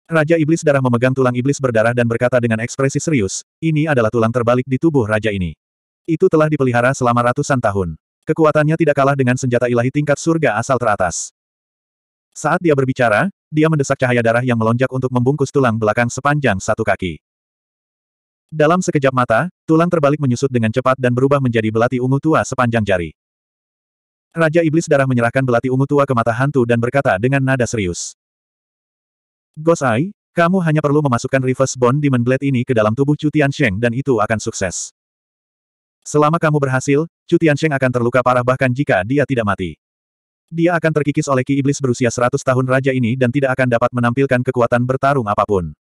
Raja Iblis Darah memegang tulang iblis berdarah dan berkata dengan ekspresi serius, ini adalah tulang terbalik di tubuh raja ini. Itu telah dipelihara selama ratusan tahun. Kekuatannya tidak kalah dengan senjata ilahi tingkat surga asal teratas. Saat dia berbicara, dia mendesak cahaya darah yang melonjak untuk membungkus tulang belakang sepanjang satu kaki. Dalam sekejap mata, tulang terbalik menyusut dengan cepat dan berubah menjadi belati ungu tua sepanjang jari. Raja Iblis Darah menyerahkan belati ungu tua ke mata hantu dan berkata dengan nada serius. Gosai, kamu hanya perlu memasukkan reverse bond Demon Blade ini ke dalam tubuh Cutian Sheng dan itu akan sukses. Selama kamu berhasil, Cutian Sheng akan terluka parah bahkan jika dia tidak mati. Dia akan terkikis oleh Ki Iblis berusia 100 tahun raja ini dan tidak akan dapat menampilkan kekuatan bertarung apapun.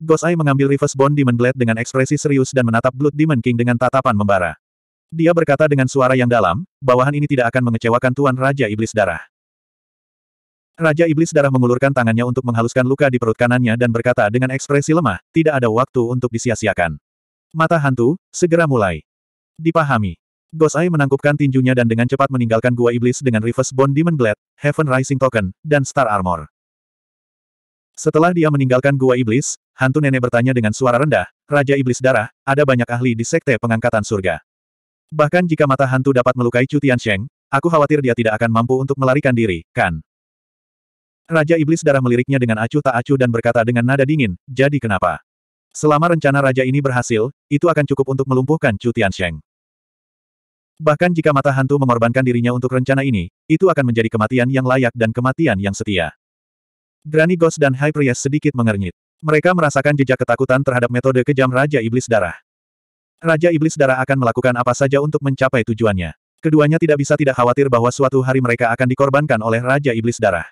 Gosai mengambil reverse bond Demon Blade dengan ekspresi serius dan menatap Blood Demon King dengan tatapan membara. Dia berkata dengan suara yang dalam, bawahan ini tidak akan mengecewakan Tuan Raja Iblis Darah. Raja Iblis Darah mengulurkan tangannya untuk menghaluskan luka di perut kanannya dan berkata dengan ekspresi lemah, tidak ada waktu untuk disia-siakan. Mata hantu, segera mulai. Dipahami. Gosai menangkupkan tinjunya dan dengan cepat meninggalkan gua iblis dengan reverse bond Demon Blade, Heaven Rising Token, dan Star Armor. Setelah dia meninggalkan gua iblis, hantu nenek bertanya dengan suara rendah, Raja Iblis Darah, ada banyak ahli di Sekte Pengangkatan Surga. Bahkan jika mata hantu dapat melukai Chu Tiansheng, aku khawatir dia tidak akan mampu untuk melarikan diri, kan? Raja Iblis Darah meliriknya dengan acuh tak acuh dan berkata dengan nada dingin, jadi kenapa? Selama rencana raja ini berhasil, itu akan cukup untuk melumpuhkan Chu Tiansheng. Bahkan jika mata hantu mengorbankan dirinya untuk rencana ini, itu akan menjadi kematian yang layak dan kematian yang setia. Granny Ghost dan High Priest sedikit mengernyit. Mereka merasakan jejak ketakutan terhadap metode kejam Raja Iblis Darah. Raja Iblis Darah akan melakukan apa saja untuk mencapai tujuannya. Keduanya tidak bisa tidak khawatir bahwa suatu hari mereka akan dikorbankan oleh Raja Iblis Darah.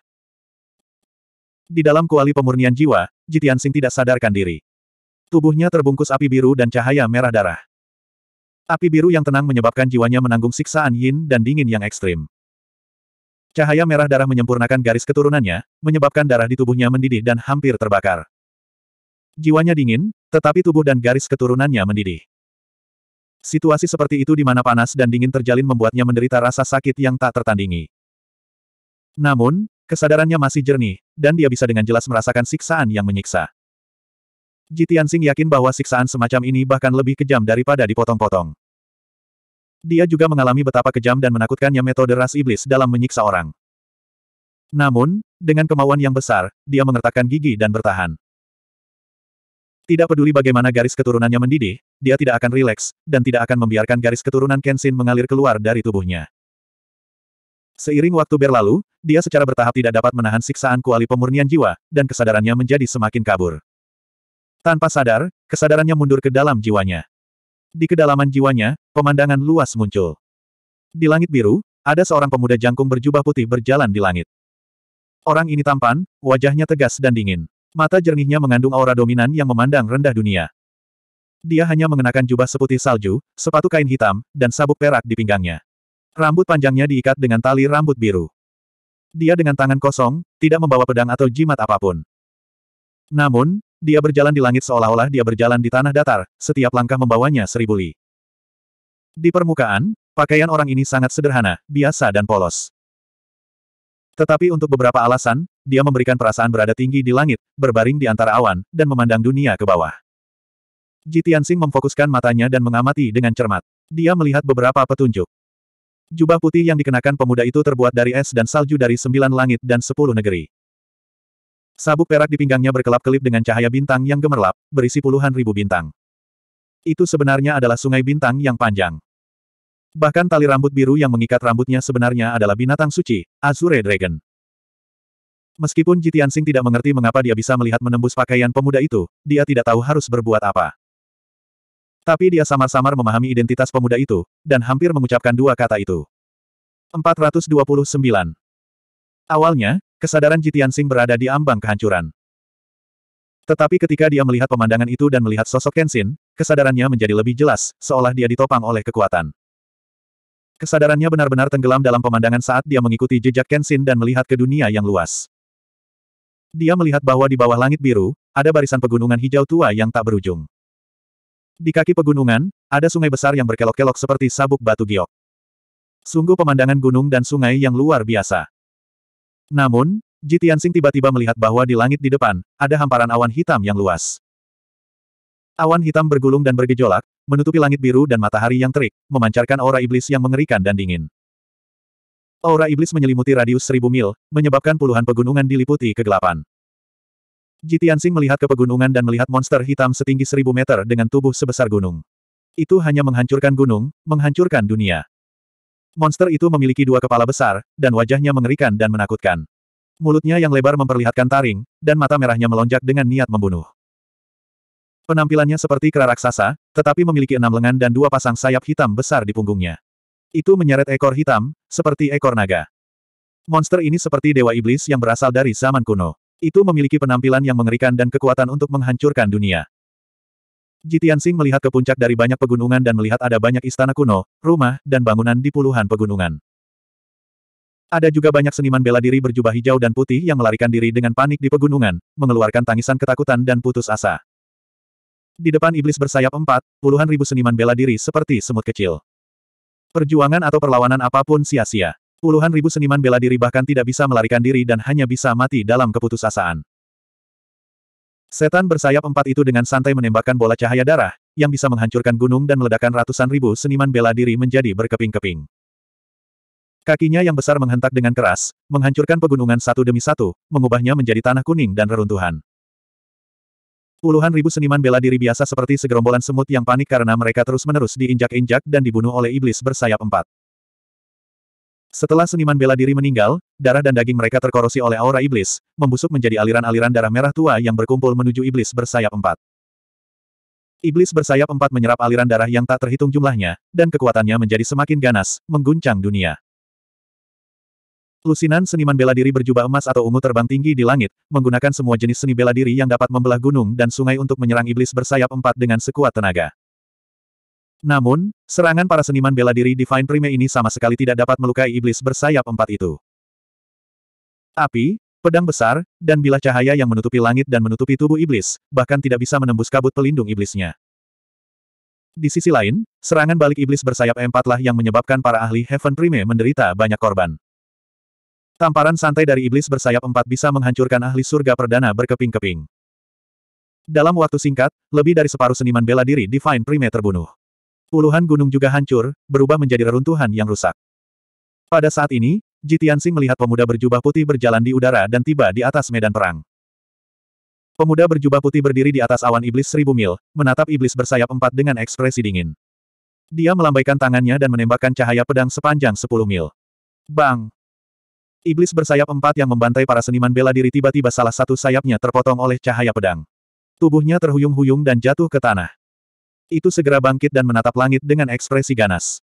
Di dalam kuali pemurnian jiwa, Jitian Sing tidak sadarkan diri. Tubuhnya terbungkus api biru dan cahaya merah darah. Api biru yang tenang menyebabkan jiwanya menanggung siksaan yin dan dingin yang ekstrim. Cahaya merah darah menyempurnakan garis keturunannya, menyebabkan darah di tubuhnya mendidih dan hampir terbakar. Jiwanya dingin, tetapi tubuh dan garis keturunannya mendidih. Situasi seperti itu di mana panas dan dingin terjalin membuatnya menderita rasa sakit yang tak tertandingi. Namun, kesadarannya masih jernih, dan dia bisa dengan jelas merasakan siksaan yang menyiksa. Jitiansing yakin bahwa siksaan semacam ini bahkan lebih kejam daripada dipotong-potong. Dia juga mengalami betapa kejam dan menakutkannya metode ras iblis dalam menyiksa orang. Namun, dengan kemauan yang besar, dia mengertakkan gigi dan bertahan. Tidak peduli bagaimana garis keturunannya mendidih, dia tidak akan rileks, dan tidak akan membiarkan garis keturunan Kenshin mengalir keluar dari tubuhnya. Seiring waktu berlalu, dia secara bertahap tidak dapat menahan siksaan kuali pemurnian jiwa, dan kesadarannya menjadi semakin kabur. Tanpa sadar, kesadarannya mundur ke dalam jiwanya. Di kedalaman jiwanya, pemandangan luas muncul. Di langit biru, ada seorang pemuda jangkung berjubah putih berjalan di langit. Orang ini tampan, wajahnya tegas dan dingin. Mata jernihnya mengandung aura dominan yang memandang rendah dunia. Dia hanya mengenakan jubah seputih salju, sepatu kain hitam, dan sabuk perak di pinggangnya. Rambut panjangnya diikat dengan tali rambut biru. Dia dengan tangan kosong, tidak membawa pedang atau jimat apapun. Namun, dia berjalan di langit seolah-olah dia berjalan di tanah datar, setiap langkah membawanya seribu li. Di permukaan, pakaian orang ini sangat sederhana, biasa dan polos. Tetapi untuk beberapa alasan, dia memberikan perasaan berada tinggi di langit, berbaring di antara awan, dan memandang dunia ke bawah. Ji Tianxing memfokuskan matanya dan mengamati dengan cermat. Dia melihat beberapa petunjuk. Jubah putih yang dikenakan pemuda itu terbuat dari es dan salju dari sembilan langit dan sepuluh negeri. Sabuk perak di pinggangnya berkelap-kelip dengan cahaya bintang yang gemerlap, berisi puluhan ribu bintang. Itu sebenarnya adalah sungai bintang yang panjang. Bahkan tali rambut biru yang mengikat rambutnya sebenarnya adalah binatang suci, Azure Dragon. Meskipun Jitian Sing tidak mengerti mengapa dia bisa melihat menembus pakaian pemuda itu, dia tidak tahu harus berbuat apa. Tapi dia samar-samar memahami identitas pemuda itu, dan hampir mengucapkan dua kata itu. 429. Awalnya, kesadaran Jitian Sing berada di ambang kehancuran. Tetapi ketika dia melihat pemandangan itu dan melihat sosok Kenshin, kesadarannya menjadi lebih jelas, seolah dia ditopang oleh kekuatan. Kesadarannya benar-benar tenggelam dalam pemandangan saat dia mengikuti jejak Kenshin dan melihat ke dunia yang luas. Dia melihat bahwa di bawah langit biru, ada barisan pegunungan hijau tua yang tak berujung. Di kaki pegunungan, ada sungai besar yang berkelok-kelok seperti sabuk batu giok. Sungguh pemandangan gunung dan sungai yang luar biasa. Namun, Jitiansing tiba-tiba melihat bahwa di langit di depan, ada hamparan awan hitam yang luas. Awan hitam bergulung dan bergejolak, menutupi langit biru dan matahari yang terik, memancarkan aura iblis yang mengerikan dan dingin. Aura iblis menyelimuti radius seribu mil, menyebabkan puluhan pegunungan diliputi kegelapan. Jitiansing melihat ke pegunungan dan melihat monster hitam setinggi seribu meter dengan tubuh sebesar gunung. Itu hanya menghancurkan gunung, menghancurkan dunia. Monster itu memiliki dua kepala besar, dan wajahnya mengerikan dan menakutkan. Mulutnya yang lebar memperlihatkan taring, dan mata merahnya melonjak dengan niat membunuh. Penampilannya seperti kera raksasa, tetapi memiliki enam lengan dan dua pasang sayap hitam besar di punggungnya. Itu menyeret ekor hitam, seperti ekor naga. Monster ini seperti dewa iblis yang berasal dari zaman kuno. Itu memiliki penampilan yang mengerikan dan kekuatan untuk menghancurkan dunia. Jitian Sing melihat ke puncak dari banyak pegunungan dan melihat ada banyak istana kuno, rumah, dan bangunan di puluhan pegunungan. Ada juga banyak seniman bela diri berjubah hijau dan putih yang melarikan diri dengan panik di pegunungan, mengeluarkan tangisan ketakutan dan putus asa. Di depan iblis bersayap empat, puluhan ribu seniman bela diri seperti semut kecil. Perjuangan atau perlawanan apapun sia-sia. Puluhan ribu seniman bela diri bahkan tidak bisa melarikan diri dan hanya bisa mati dalam keputusasaan. Setan bersayap empat itu dengan santai menembakkan bola cahaya darah, yang bisa menghancurkan gunung dan meledakkan ratusan ribu seniman bela diri menjadi berkeping-keping. Kakinya yang besar menghentak dengan keras, menghancurkan pegunungan satu demi satu, mengubahnya menjadi tanah kuning dan reruntuhan. Puluhan ribu seniman bela diri biasa seperti segerombolan semut yang panik karena mereka terus-menerus diinjak-injak dan dibunuh oleh iblis bersayap empat. Setelah seniman bela diri meninggal, darah dan daging mereka terkorosi oleh aura iblis, membusuk menjadi aliran-aliran darah merah tua yang berkumpul menuju iblis bersayap empat. Iblis bersayap empat menyerap aliran darah yang tak terhitung jumlahnya, dan kekuatannya menjadi semakin ganas, mengguncang dunia. Lusinan seniman bela diri berjubah emas atau ungu terbang tinggi di langit, menggunakan semua jenis seni bela diri yang dapat membelah gunung dan sungai untuk menyerang iblis bersayap empat dengan sekuat tenaga. Namun, serangan para seniman bela diri Divine Prime ini sama sekali tidak dapat melukai iblis bersayap empat itu. Api, pedang besar, dan bilah cahaya yang menutupi langit dan menutupi tubuh iblis, bahkan tidak bisa menembus kabut pelindung iblisnya. Di sisi lain, serangan balik iblis bersayap empatlah yang menyebabkan para ahli Heaven Prime menderita banyak korban. Tamparan santai dari iblis bersayap empat bisa menghancurkan ahli surga perdana berkeping-keping. Dalam waktu singkat, lebih dari separuh seniman bela diri Divine Prime terbunuh. Puluhan gunung juga hancur, berubah menjadi reruntuhan yang rusak. Pada saat ini, Jitiansing melihat pemuda berjubah putih berjalan di udara dan tiba di atas medan perang. Pemuda berjubah putih berdiri di atas awan iblis seribu mil, menatap iblis bersayap empat dengan ekspresi dingin. Dia melambaikan tangannya dan menembakkan cahaya pedang sepanjang sepuluh mil. Bang! Iblis bersayap empat yang membantai para seniman bela diri tiba-tiba salah satu sayapnya terpotong oleh cahaya pedang. Tubuhnya terhuyung-huyung dan jatuh ke tanah. Itu segera bangkit dan menatap langit dengan ekspresi ganas.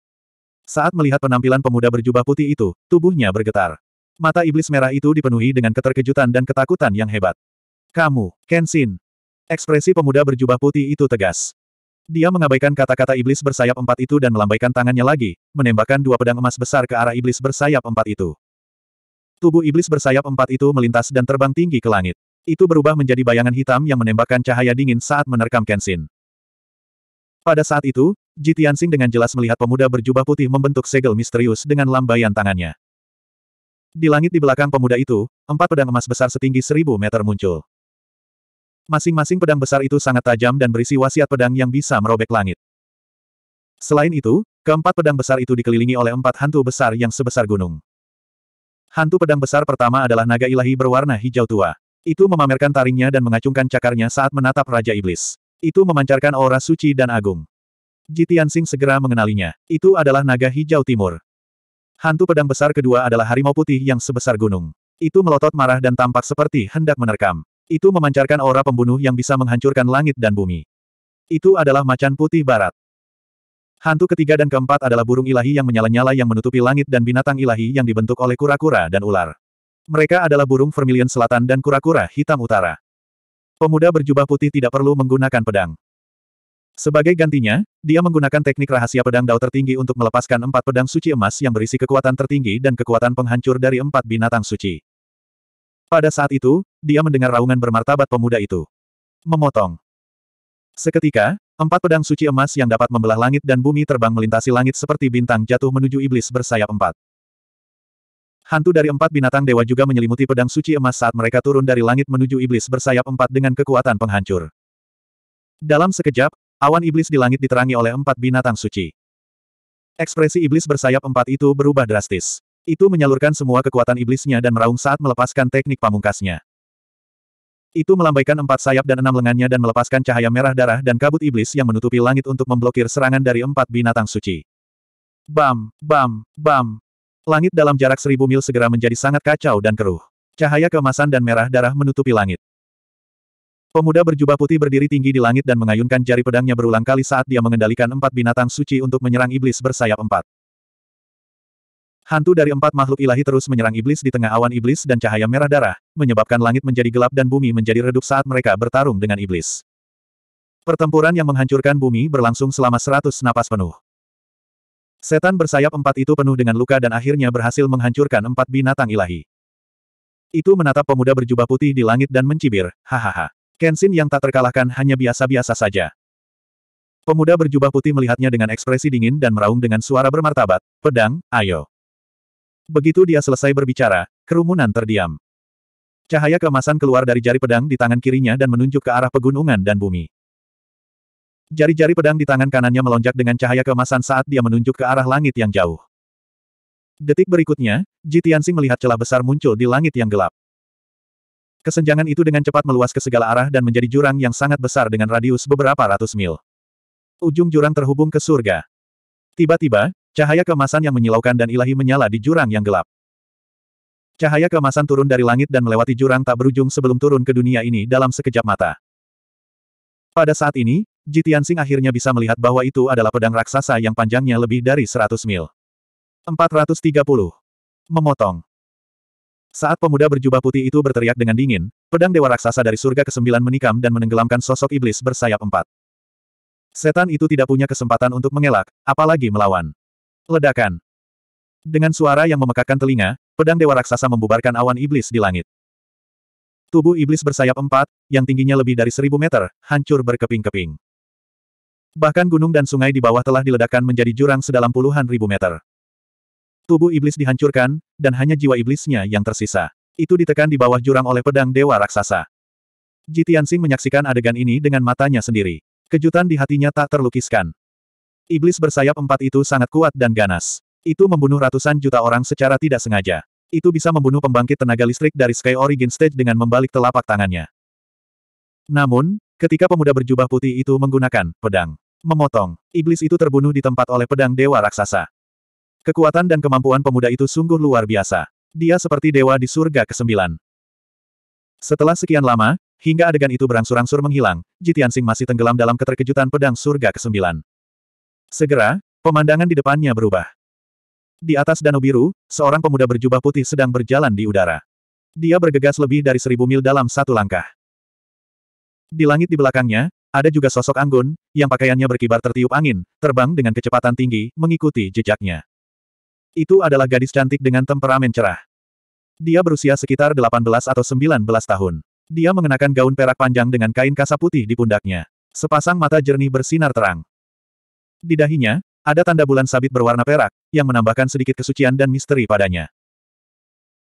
Saat melihat penampilan pemuda berjubah putih itu, tubuhnya bergetar. Mata iblis merah itu dipenuhi dengan keterkejutan dan ketakutan yang hebat. Kamu, Kenshin. Ekspresi pemuda berjubah putih itu tegas. Dia mengabaikan kata-kata iblis bersayap empat itu dan melambaikan tangannya lagi, menembakkan dua pedang emas besar ke arah iblis bersayap empat itu. Tubuh iblis bersayap empat itu melintas dan terbang tinggi ke langit. Itu berubah menjadi bayangan hitam yang menembakkan cahaya dingin saat menerkam Kenshin. Pada saat itu, Ji Tianxing dengan jelas melihat pemuda berjubah putih membentuk segel misterius dengan lambaian tangannya. Di langit di belakang pemuda itu, empat pedang emas besar setinggi seribu meter muncul. Masing-masing pedang besar itu sangat tajam dan berisi wasiat pedang yang bisa merobek langit. Selain itu, keempat pedang besar itu dikelilingi oleh empat hantu besar yang sebesar gunung. Hantu pedang besar pertama adalah naga ilahi berwarna hijau tua. Itu memamerkan taringnya dan mengacungkan cakarnya saat menatap Raja Iblis. Itu memancarkan aura suci dan agung. Jitian Sing segera mengenalinya. Itu adalah naga hijau timur. Hantu pedang besar kedua adalah harimau putih yang sebesar gunung. Itu melotot marah dan tampak seperti hendak menerkam. Itu memancarkan aura pembunuh yang bisa menghancurkan langit dan bumi. Itu adalah macan putih barat. Hantu ketiga dan keempat adalah burung ilahi yang menyala-nyala yang menutupi langit dan binatang ilahi yang dibentuk oleh kura-kura dan ular. Mereka adalah burung vermilion selatan dan kura-kura hitam utara. Pemuda berjubah putih tidak perlu menggunakan pedang. Sebagai gantinya, dia menggunakan teknik rahasia pedang dao tertinggi untuk melepaskan empat pedang suci emas yang berisi kekuatan tertinggi dan kekuatan penghancur dari empat binatang suci. Pada saat itu, dia mendengar raungan bermartabat pemuda itu. Memotong. Seketika, Empat pedang suci emas yang dapat membelah langit dan bumi terbang melintasi langit seperti bintang jatuh menuju iblis bersayap empat. Hantu dari empat binatang dewa juga menyelimuti pedang suci emas saat mereka turun dari langit menuju iblis bersayap empat dengan kekuatan penghancur. Dalam sekejap, awan iblis di langit diterangi oleh empat binatang suci. Ekspresi iblis bersayap empat itu berubah drastis. Itu menyalurkan semua kekuatan iblisnya dan meraung saat melepaskan teknik pamungkasnya. Itu melambaikan empat sayap dan enam lengannya dan melepaskan cahaya merah darah dan kabut iblis yang menutupi langit untuk memblokir serangan dari empat binatang suci. Bam, bam, bam. Langit dalam jarak seribu mil segera menjadi sangat kacau dan keruh. Cahaya keemasan dan merah darah menutupi langit. Pemuda berjubah putih berdiri tinggi di langit dan mengayunkan jari pedangnya berulang kali saat dia mengendalikan empat binatang suci untuk menyerang iblis bersayap empat. Hantu dari empat makhluk ilahi terus menyerang iblis di tengah awan iblis dan cahaya merah darah, menyebabkan langit menjadi gelap dan bumi menjadi redup saat mereka bertarung dengan iblis. Pertempuran yang menghancurkan bumi berlangsung selama seratus napas penuh. Setan bersayap empat itu penuh dengan luka dan akhirnya berhasil menghancurkan empat binatang ilahi. Itu menatap pemuda berjubah putih di langit dan mencibir, hahaha. Kenshin yang tak terkalahkan hanya biasa-biasa saja. Pemuda berjubah putih melihatnya dengan ekspresi dingin dan meraung dengan suara bermartabat, pedang, ayo. Begitu dia selesai berbicara, kerumunan terdiam. Cahaya kemasan keluar dari jari pedang di tangan kirinya dan menunjuk ke arah pegunungan dan bumi. Jari-jari pedang di tangan kanannya melonjak dengan cahaya kemasan saat dia menunjuk ke arah langit yang jauh. Detik berikutnya, Jitiansi melihat celah besar muncul di langit yang gelap. Kesenjangan itu dengan cepat meluas ke segala arah dan menjadi jurang yang sangat besar dengan radius beberapa ratus mil. Ujung jurang terhubung ke surga. Tiba-tiba, Cahaya kemasan yang menyilaukan dan ilahi menyala di jurang yang gelap. Cahaya kemasan turun dari langit dan melewati jurang tak berujung sebelum turun ke dunia ini dalam sekejap mata. Pada saat ini, Jitiansing akhirnya bisa melihat bahwa itu adalah pedang raksasa yang panjangnya lebih dari 100 mil. 430. Memotong. Saat pemuda berjubah putih itu berteriak dengan dingin, pedang dewa raksasa dari surga ke-9 menikam dan menenggelamkan sosok iblis bersayap empat. Setan itu tidak punya kesempatan untuk mengelak, apalagi melawan. Ledakan. Dengan suara yang memekakan telinga, pedang Dewa Raksasa membubarkan awan iblis di langit. Tubuh iblis bersayap empat, yang tingginya lebih dari seribu meter, hancur berkeping-keping. Bahkan gunung dan sungai di bawah telah diledakkan menjadi jurang sedalam puluhan ribu meter. Tubuh iblis dihancurkan, dan hanya jiwa iblisnya yang tersisa. Itu ditekan di bawah jurang oleh pedang Dewa Raksasa. Jitiansing menyaksikan adegan ini dengan matanya sendiri. Kejutan di hatinya tak terlukiskan. Iblis bersayap empat itu sangat kuat dan ganas. Itu membunuh ratusan juta orang secara tidak sengaja. Itu bisa membunuh pembangkit tenaga listrik dari Sky Origin Stage dengan membalik telapak tangannya. Namun, ketika pemuda berjubah putih itu menggunakan pedang memotong, iblis itu terbunuh di tempat oleh pedang dewa raksasa. Kekuatan dan kemampuan pemuda itu sungguh luar biasa. Dia seperti dewa di surga kesembilan. Setelah sekian lama, hingga adegan itu berangsur-angsur menghilang, Jitiansing masih tenggelam dalam keterkejutan pedang surga kesembilan. Segera, pemandangan di depannya berubah. Di atas danau biru, seorang pemuda berjubah putih sedang berjalan di udara. Dia bergegas lebih dari seribu mil dalam satu langkah. Di langit di belakangnya, ada juga sosok Anggun, yang pakaiannya berkibar tertiup angin, terbang dengan kecepatan tinggi, mengikuti jejaknya. Itu adalah gadis cantik dengan temperamen cerah. Dia berusia sekitar 18 atau 19 tahun. Dia mengenakan gaun perak panjang dengan kain kasa putih di pundaknya. Sepasang mata jernih bersinar terang. Di dahinya, ada tanda bulan sabit berwarna perak, yang menambahkan sedikit kesucian dan misteri padanya.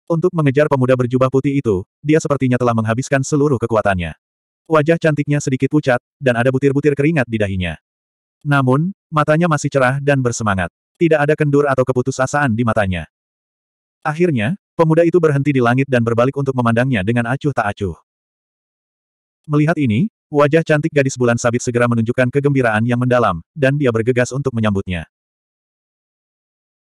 Untuk mengejar pemuda berjubah putih itu, dia sepertinya telah menghabiskan seluruh kekuatannya. Wajah cantiknya sedikit pucat, dan ada butir-butir keringat di dahinya. Namun, matanya masih cerah dan bersemangat. Tidak ada kendur atau keputusasaan di matanya. Akhirnya, pemuda itu berhenti di langit dan berbalik untuk memandangnya dengan acuh tak acuh. Melihat ini, Wajah cantik gadis bulan sabit segera menunjukkan kegembiraan yang mendalam, dan dia bergegas untuk menyambutnya.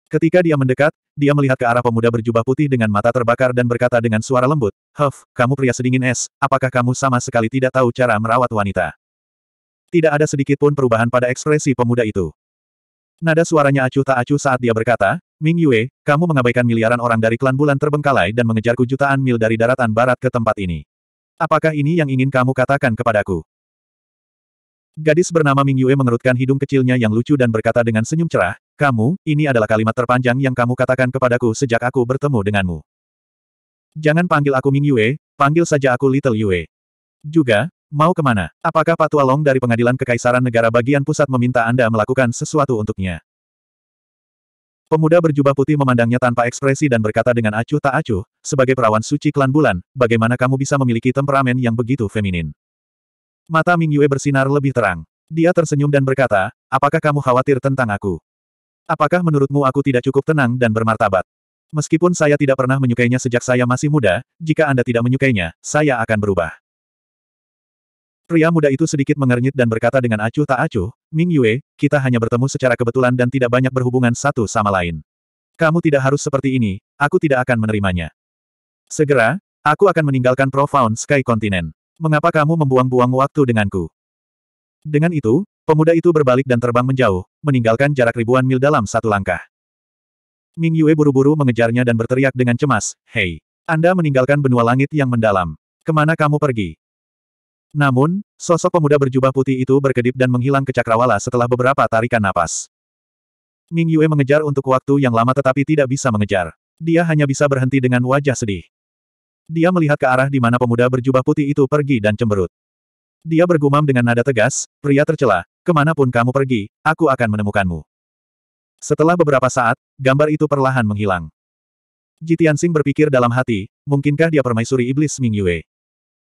Ketika dia mendekat, dia melihat ke arah pemuda berjubah putih dengan mata terbakar dan berkata dengan suara lembut, Huff, kamu pria sedingin es, apakah kamu sama sekali tidak tahu cara merawat wanita? Tidak ada sedikit pun perubahan pada ekspresi pemuda itu. Nada suaranya acuh tak acuh saat dia berkata, Ming Yue, kamu mengabaikan miliaran orang dari klan bulan terbengkalai dan mengejarku jutaan mil dari daratan barat ke tempat ini. Apakah ini yang ingin kamu katakan kepadaku? Gadis bernama Ming Yue mengerutkan hidung kecilnya yang lucu dan berkata dengan senyum cerah, Kamu, ini adalah kalimat terpanjang yang kamu katakan kepadaku sejak aku bertemu denganmu. Jangan panggil aku Ming Yue, panggil saja aku Little Yue. Juga, mau kemana? Apakah Patua Long dari Pengadilan Kekaisaran Negara Bagian Pusat meminta Anda melakukan sesuatu untuknya? Pemuda berjubah putih memandangnya tanpa ekspresi dan berkata dengan acuh tak acuh, sebagai perawan suci klan bulan, bagaimana kamu bisa memiliki temperamen yang begitu feminin? Mata Ming Yue bersinar lebih terang. Dia tersenyum dan berkata, apakah kamu khawatir tentang aku? Apakah menurutmu aku tidak cukup tenang dan bermartabat? Meskipun saya tidak pernah menyukainya sejak saya masih muda, jika Anda tidak menyukainya, saya akan berubah. Pria muda itu sedikit mengernyit dan berkata dengan acuh tak acuh, Ming Yue, kita hanya bertemu secara kebetulan dan tidak banyak berhubungan satu sama lain. Kamu tidak harus seperti ini, aku tidak akan menerimanya. Segera, aku akan meninggalkan Profound Sky Continent. Mengapa kamu membuang-buang waktu denganku? Dengan itu, pemuda itu berbalik dan terbang menjauh, meninggalkan jarak ribuan mil dalam satu langkah. Ming Yue buru-buru mengejarnya dan berteriak dengan cemas, Hei! Anda meninggalkan benua langit yang mendalam. Kemana kamu pergi? Namun, sosok pemuda berjubah putih itu berkedip dan menghilang ke cakrawala setelah beberapa tarikan napas. Ming Yue mengejar untuk waktu yang lama tetapi tidak bisa mengejar. Dia hanya bisa berhenti dengan wajah sedih. Dia melihat ke arah di mana pemuda berjubah putih itu pergi dan cemberut. Dia bergumam dengan nada tegas, pria tercela, kemanapun kamu pergi, aku akan menemukanmu. Setelah beberapa saat, gambar itu perlahan menghilang. Jitian Sing berpikir dalam hati, mungkinkah dia permaisuri iblis Ming Yue?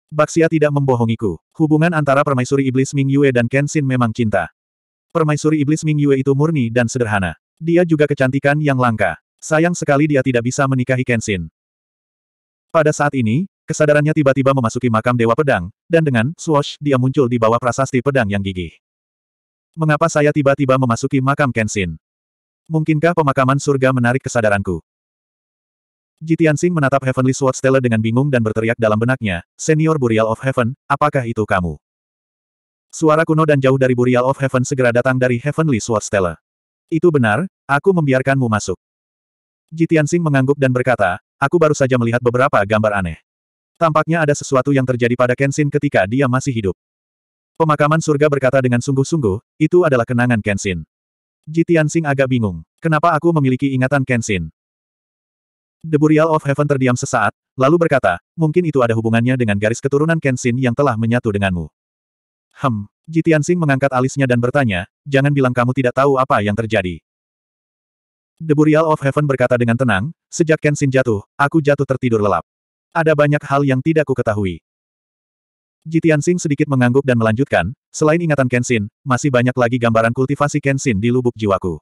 Baxia tidak membohongiku. Hubungan antara permaisuri iblis Ming Yue dan Kenshin memang cinta. Permaisuri iblis Ming Yue itu murni dan sederhana. Dia juga kecantikan yang langka. Sayang sekali dia tidak bisa menikahi Kenshin. Pada saat ini, kesadarannya tiba-tiba memasuki makam Dewa Pedang, dan dengan swash dia muncul di bawah prasasti pedang yang gigih. Mengapa saya tiba-tiba memasuki makam Kenshin? Mungkinkah pemakaman surga menarik kesadaranku? Jitian Sing menatap Heavenly Sword Stella dengan bingung dan berteriak dalam benaknya, Senior Burial of Heaven, apakah itu kamu? Suara kuno dan jauh dari Burial of Heaven segera datang dari Heavenly Sword Stella. Itu benar, aku membiarkanmu masuk. Jitian Sing mengangguk dan berkata, aku baru saja melihat beberapa gambar aneh. Tampaknya ada sesuatu yang terjadi pada Kenshin ketika dia masih hidup. Pemakaman surga berkata dengan sungguh-sungguh, itu adalah kenangan Kenshin. Jitian Sing agak bingung. Kenapa aku memiliki ingatan Kenshin? The Burial of Heaven terdiam sesaat, lalu berkata, mungkin itu ada hubungannya dengan garis keturunan Kenshin yang telah menyatu denganmu. Hem, Sing mengangkat alisnya dan bertanya, jangan bilang kamu tidak tahu apa yang terjadi. The Burial of Heaven berkata dengan tenang, sejak Kenshin jatuh, aku jatuh tertidur lelap. Ada banyak hal yang tidak ku ketahui. Sing sedikit mengangguk dan melanjutkan, selain ingatan Kenshin, masih banyak lagi gambaran kultivasi Kenshin di lubuk jiwaku.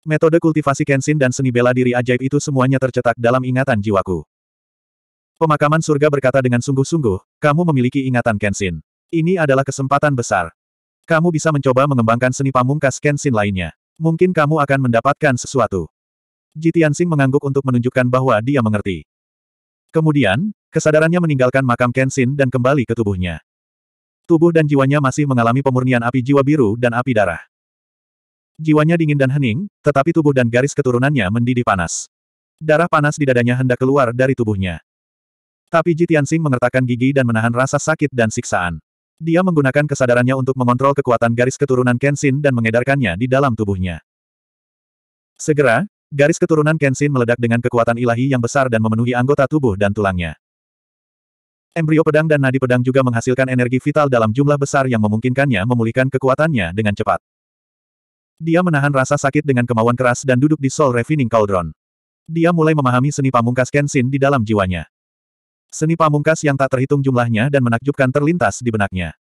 Metode kultivasi Kenshin dan seni bela diri ajaib itu semuanya tercetak dalam ingatan jiwaku. Pemakaman surga berkata dengan sungguh-sungguh, kamu memiliki ingatan Kenshin. Ini adalah kesempatan besar. Kamu bisa mencoba mengembangkan seni pamungkas Kenshin lainnya. Mungkin kamu akan mendapatkan sesuatu. Jitiansing mengangguk untuk menunjukkan bahwa dia mengerti. Kemudian, kesadarannya meninggalkan makam Kenshin dan kembali ke tubuhnya. Tubuh dan jiwanya masih mengalami pemurnian api jiwa biru dan api darah. Jiwanya dingin dan hening, tetapi tubuh dan garis keturunannya mendidih panas. Darah panas di dadanya hendak keluar dari tubuhnya. Tapi Ji Tianxing mengertakkan gigi dan menahan rasa sakit dan siksaan. Dia menggunakan kesadarannya untuk mengontrol kekuatan garis keturunan Kenshin dan mengedarkannya di dalam tubuhnya. Segera, garis keturunan Kenshin meledak dengan kekuatan ilahi yang besar dan memenuhi anggota tubuh dan tulangnya. Embrio pedang dan nadi pedang juga menghasilkan energi vital dalam jumlah besar yang memungkinkannya memulihkan kekuatannya dengan cepat. Dia menahan rasa sakit dengan kemauan keras dan duduk di Soul Refining Cauldron. Dia mulai memahami seni pamungkas Kenshin di dalam jiwanya. Seni pamungkas yang tak terhitung jumlahnya dan menakjubkan terlintas di benaknya.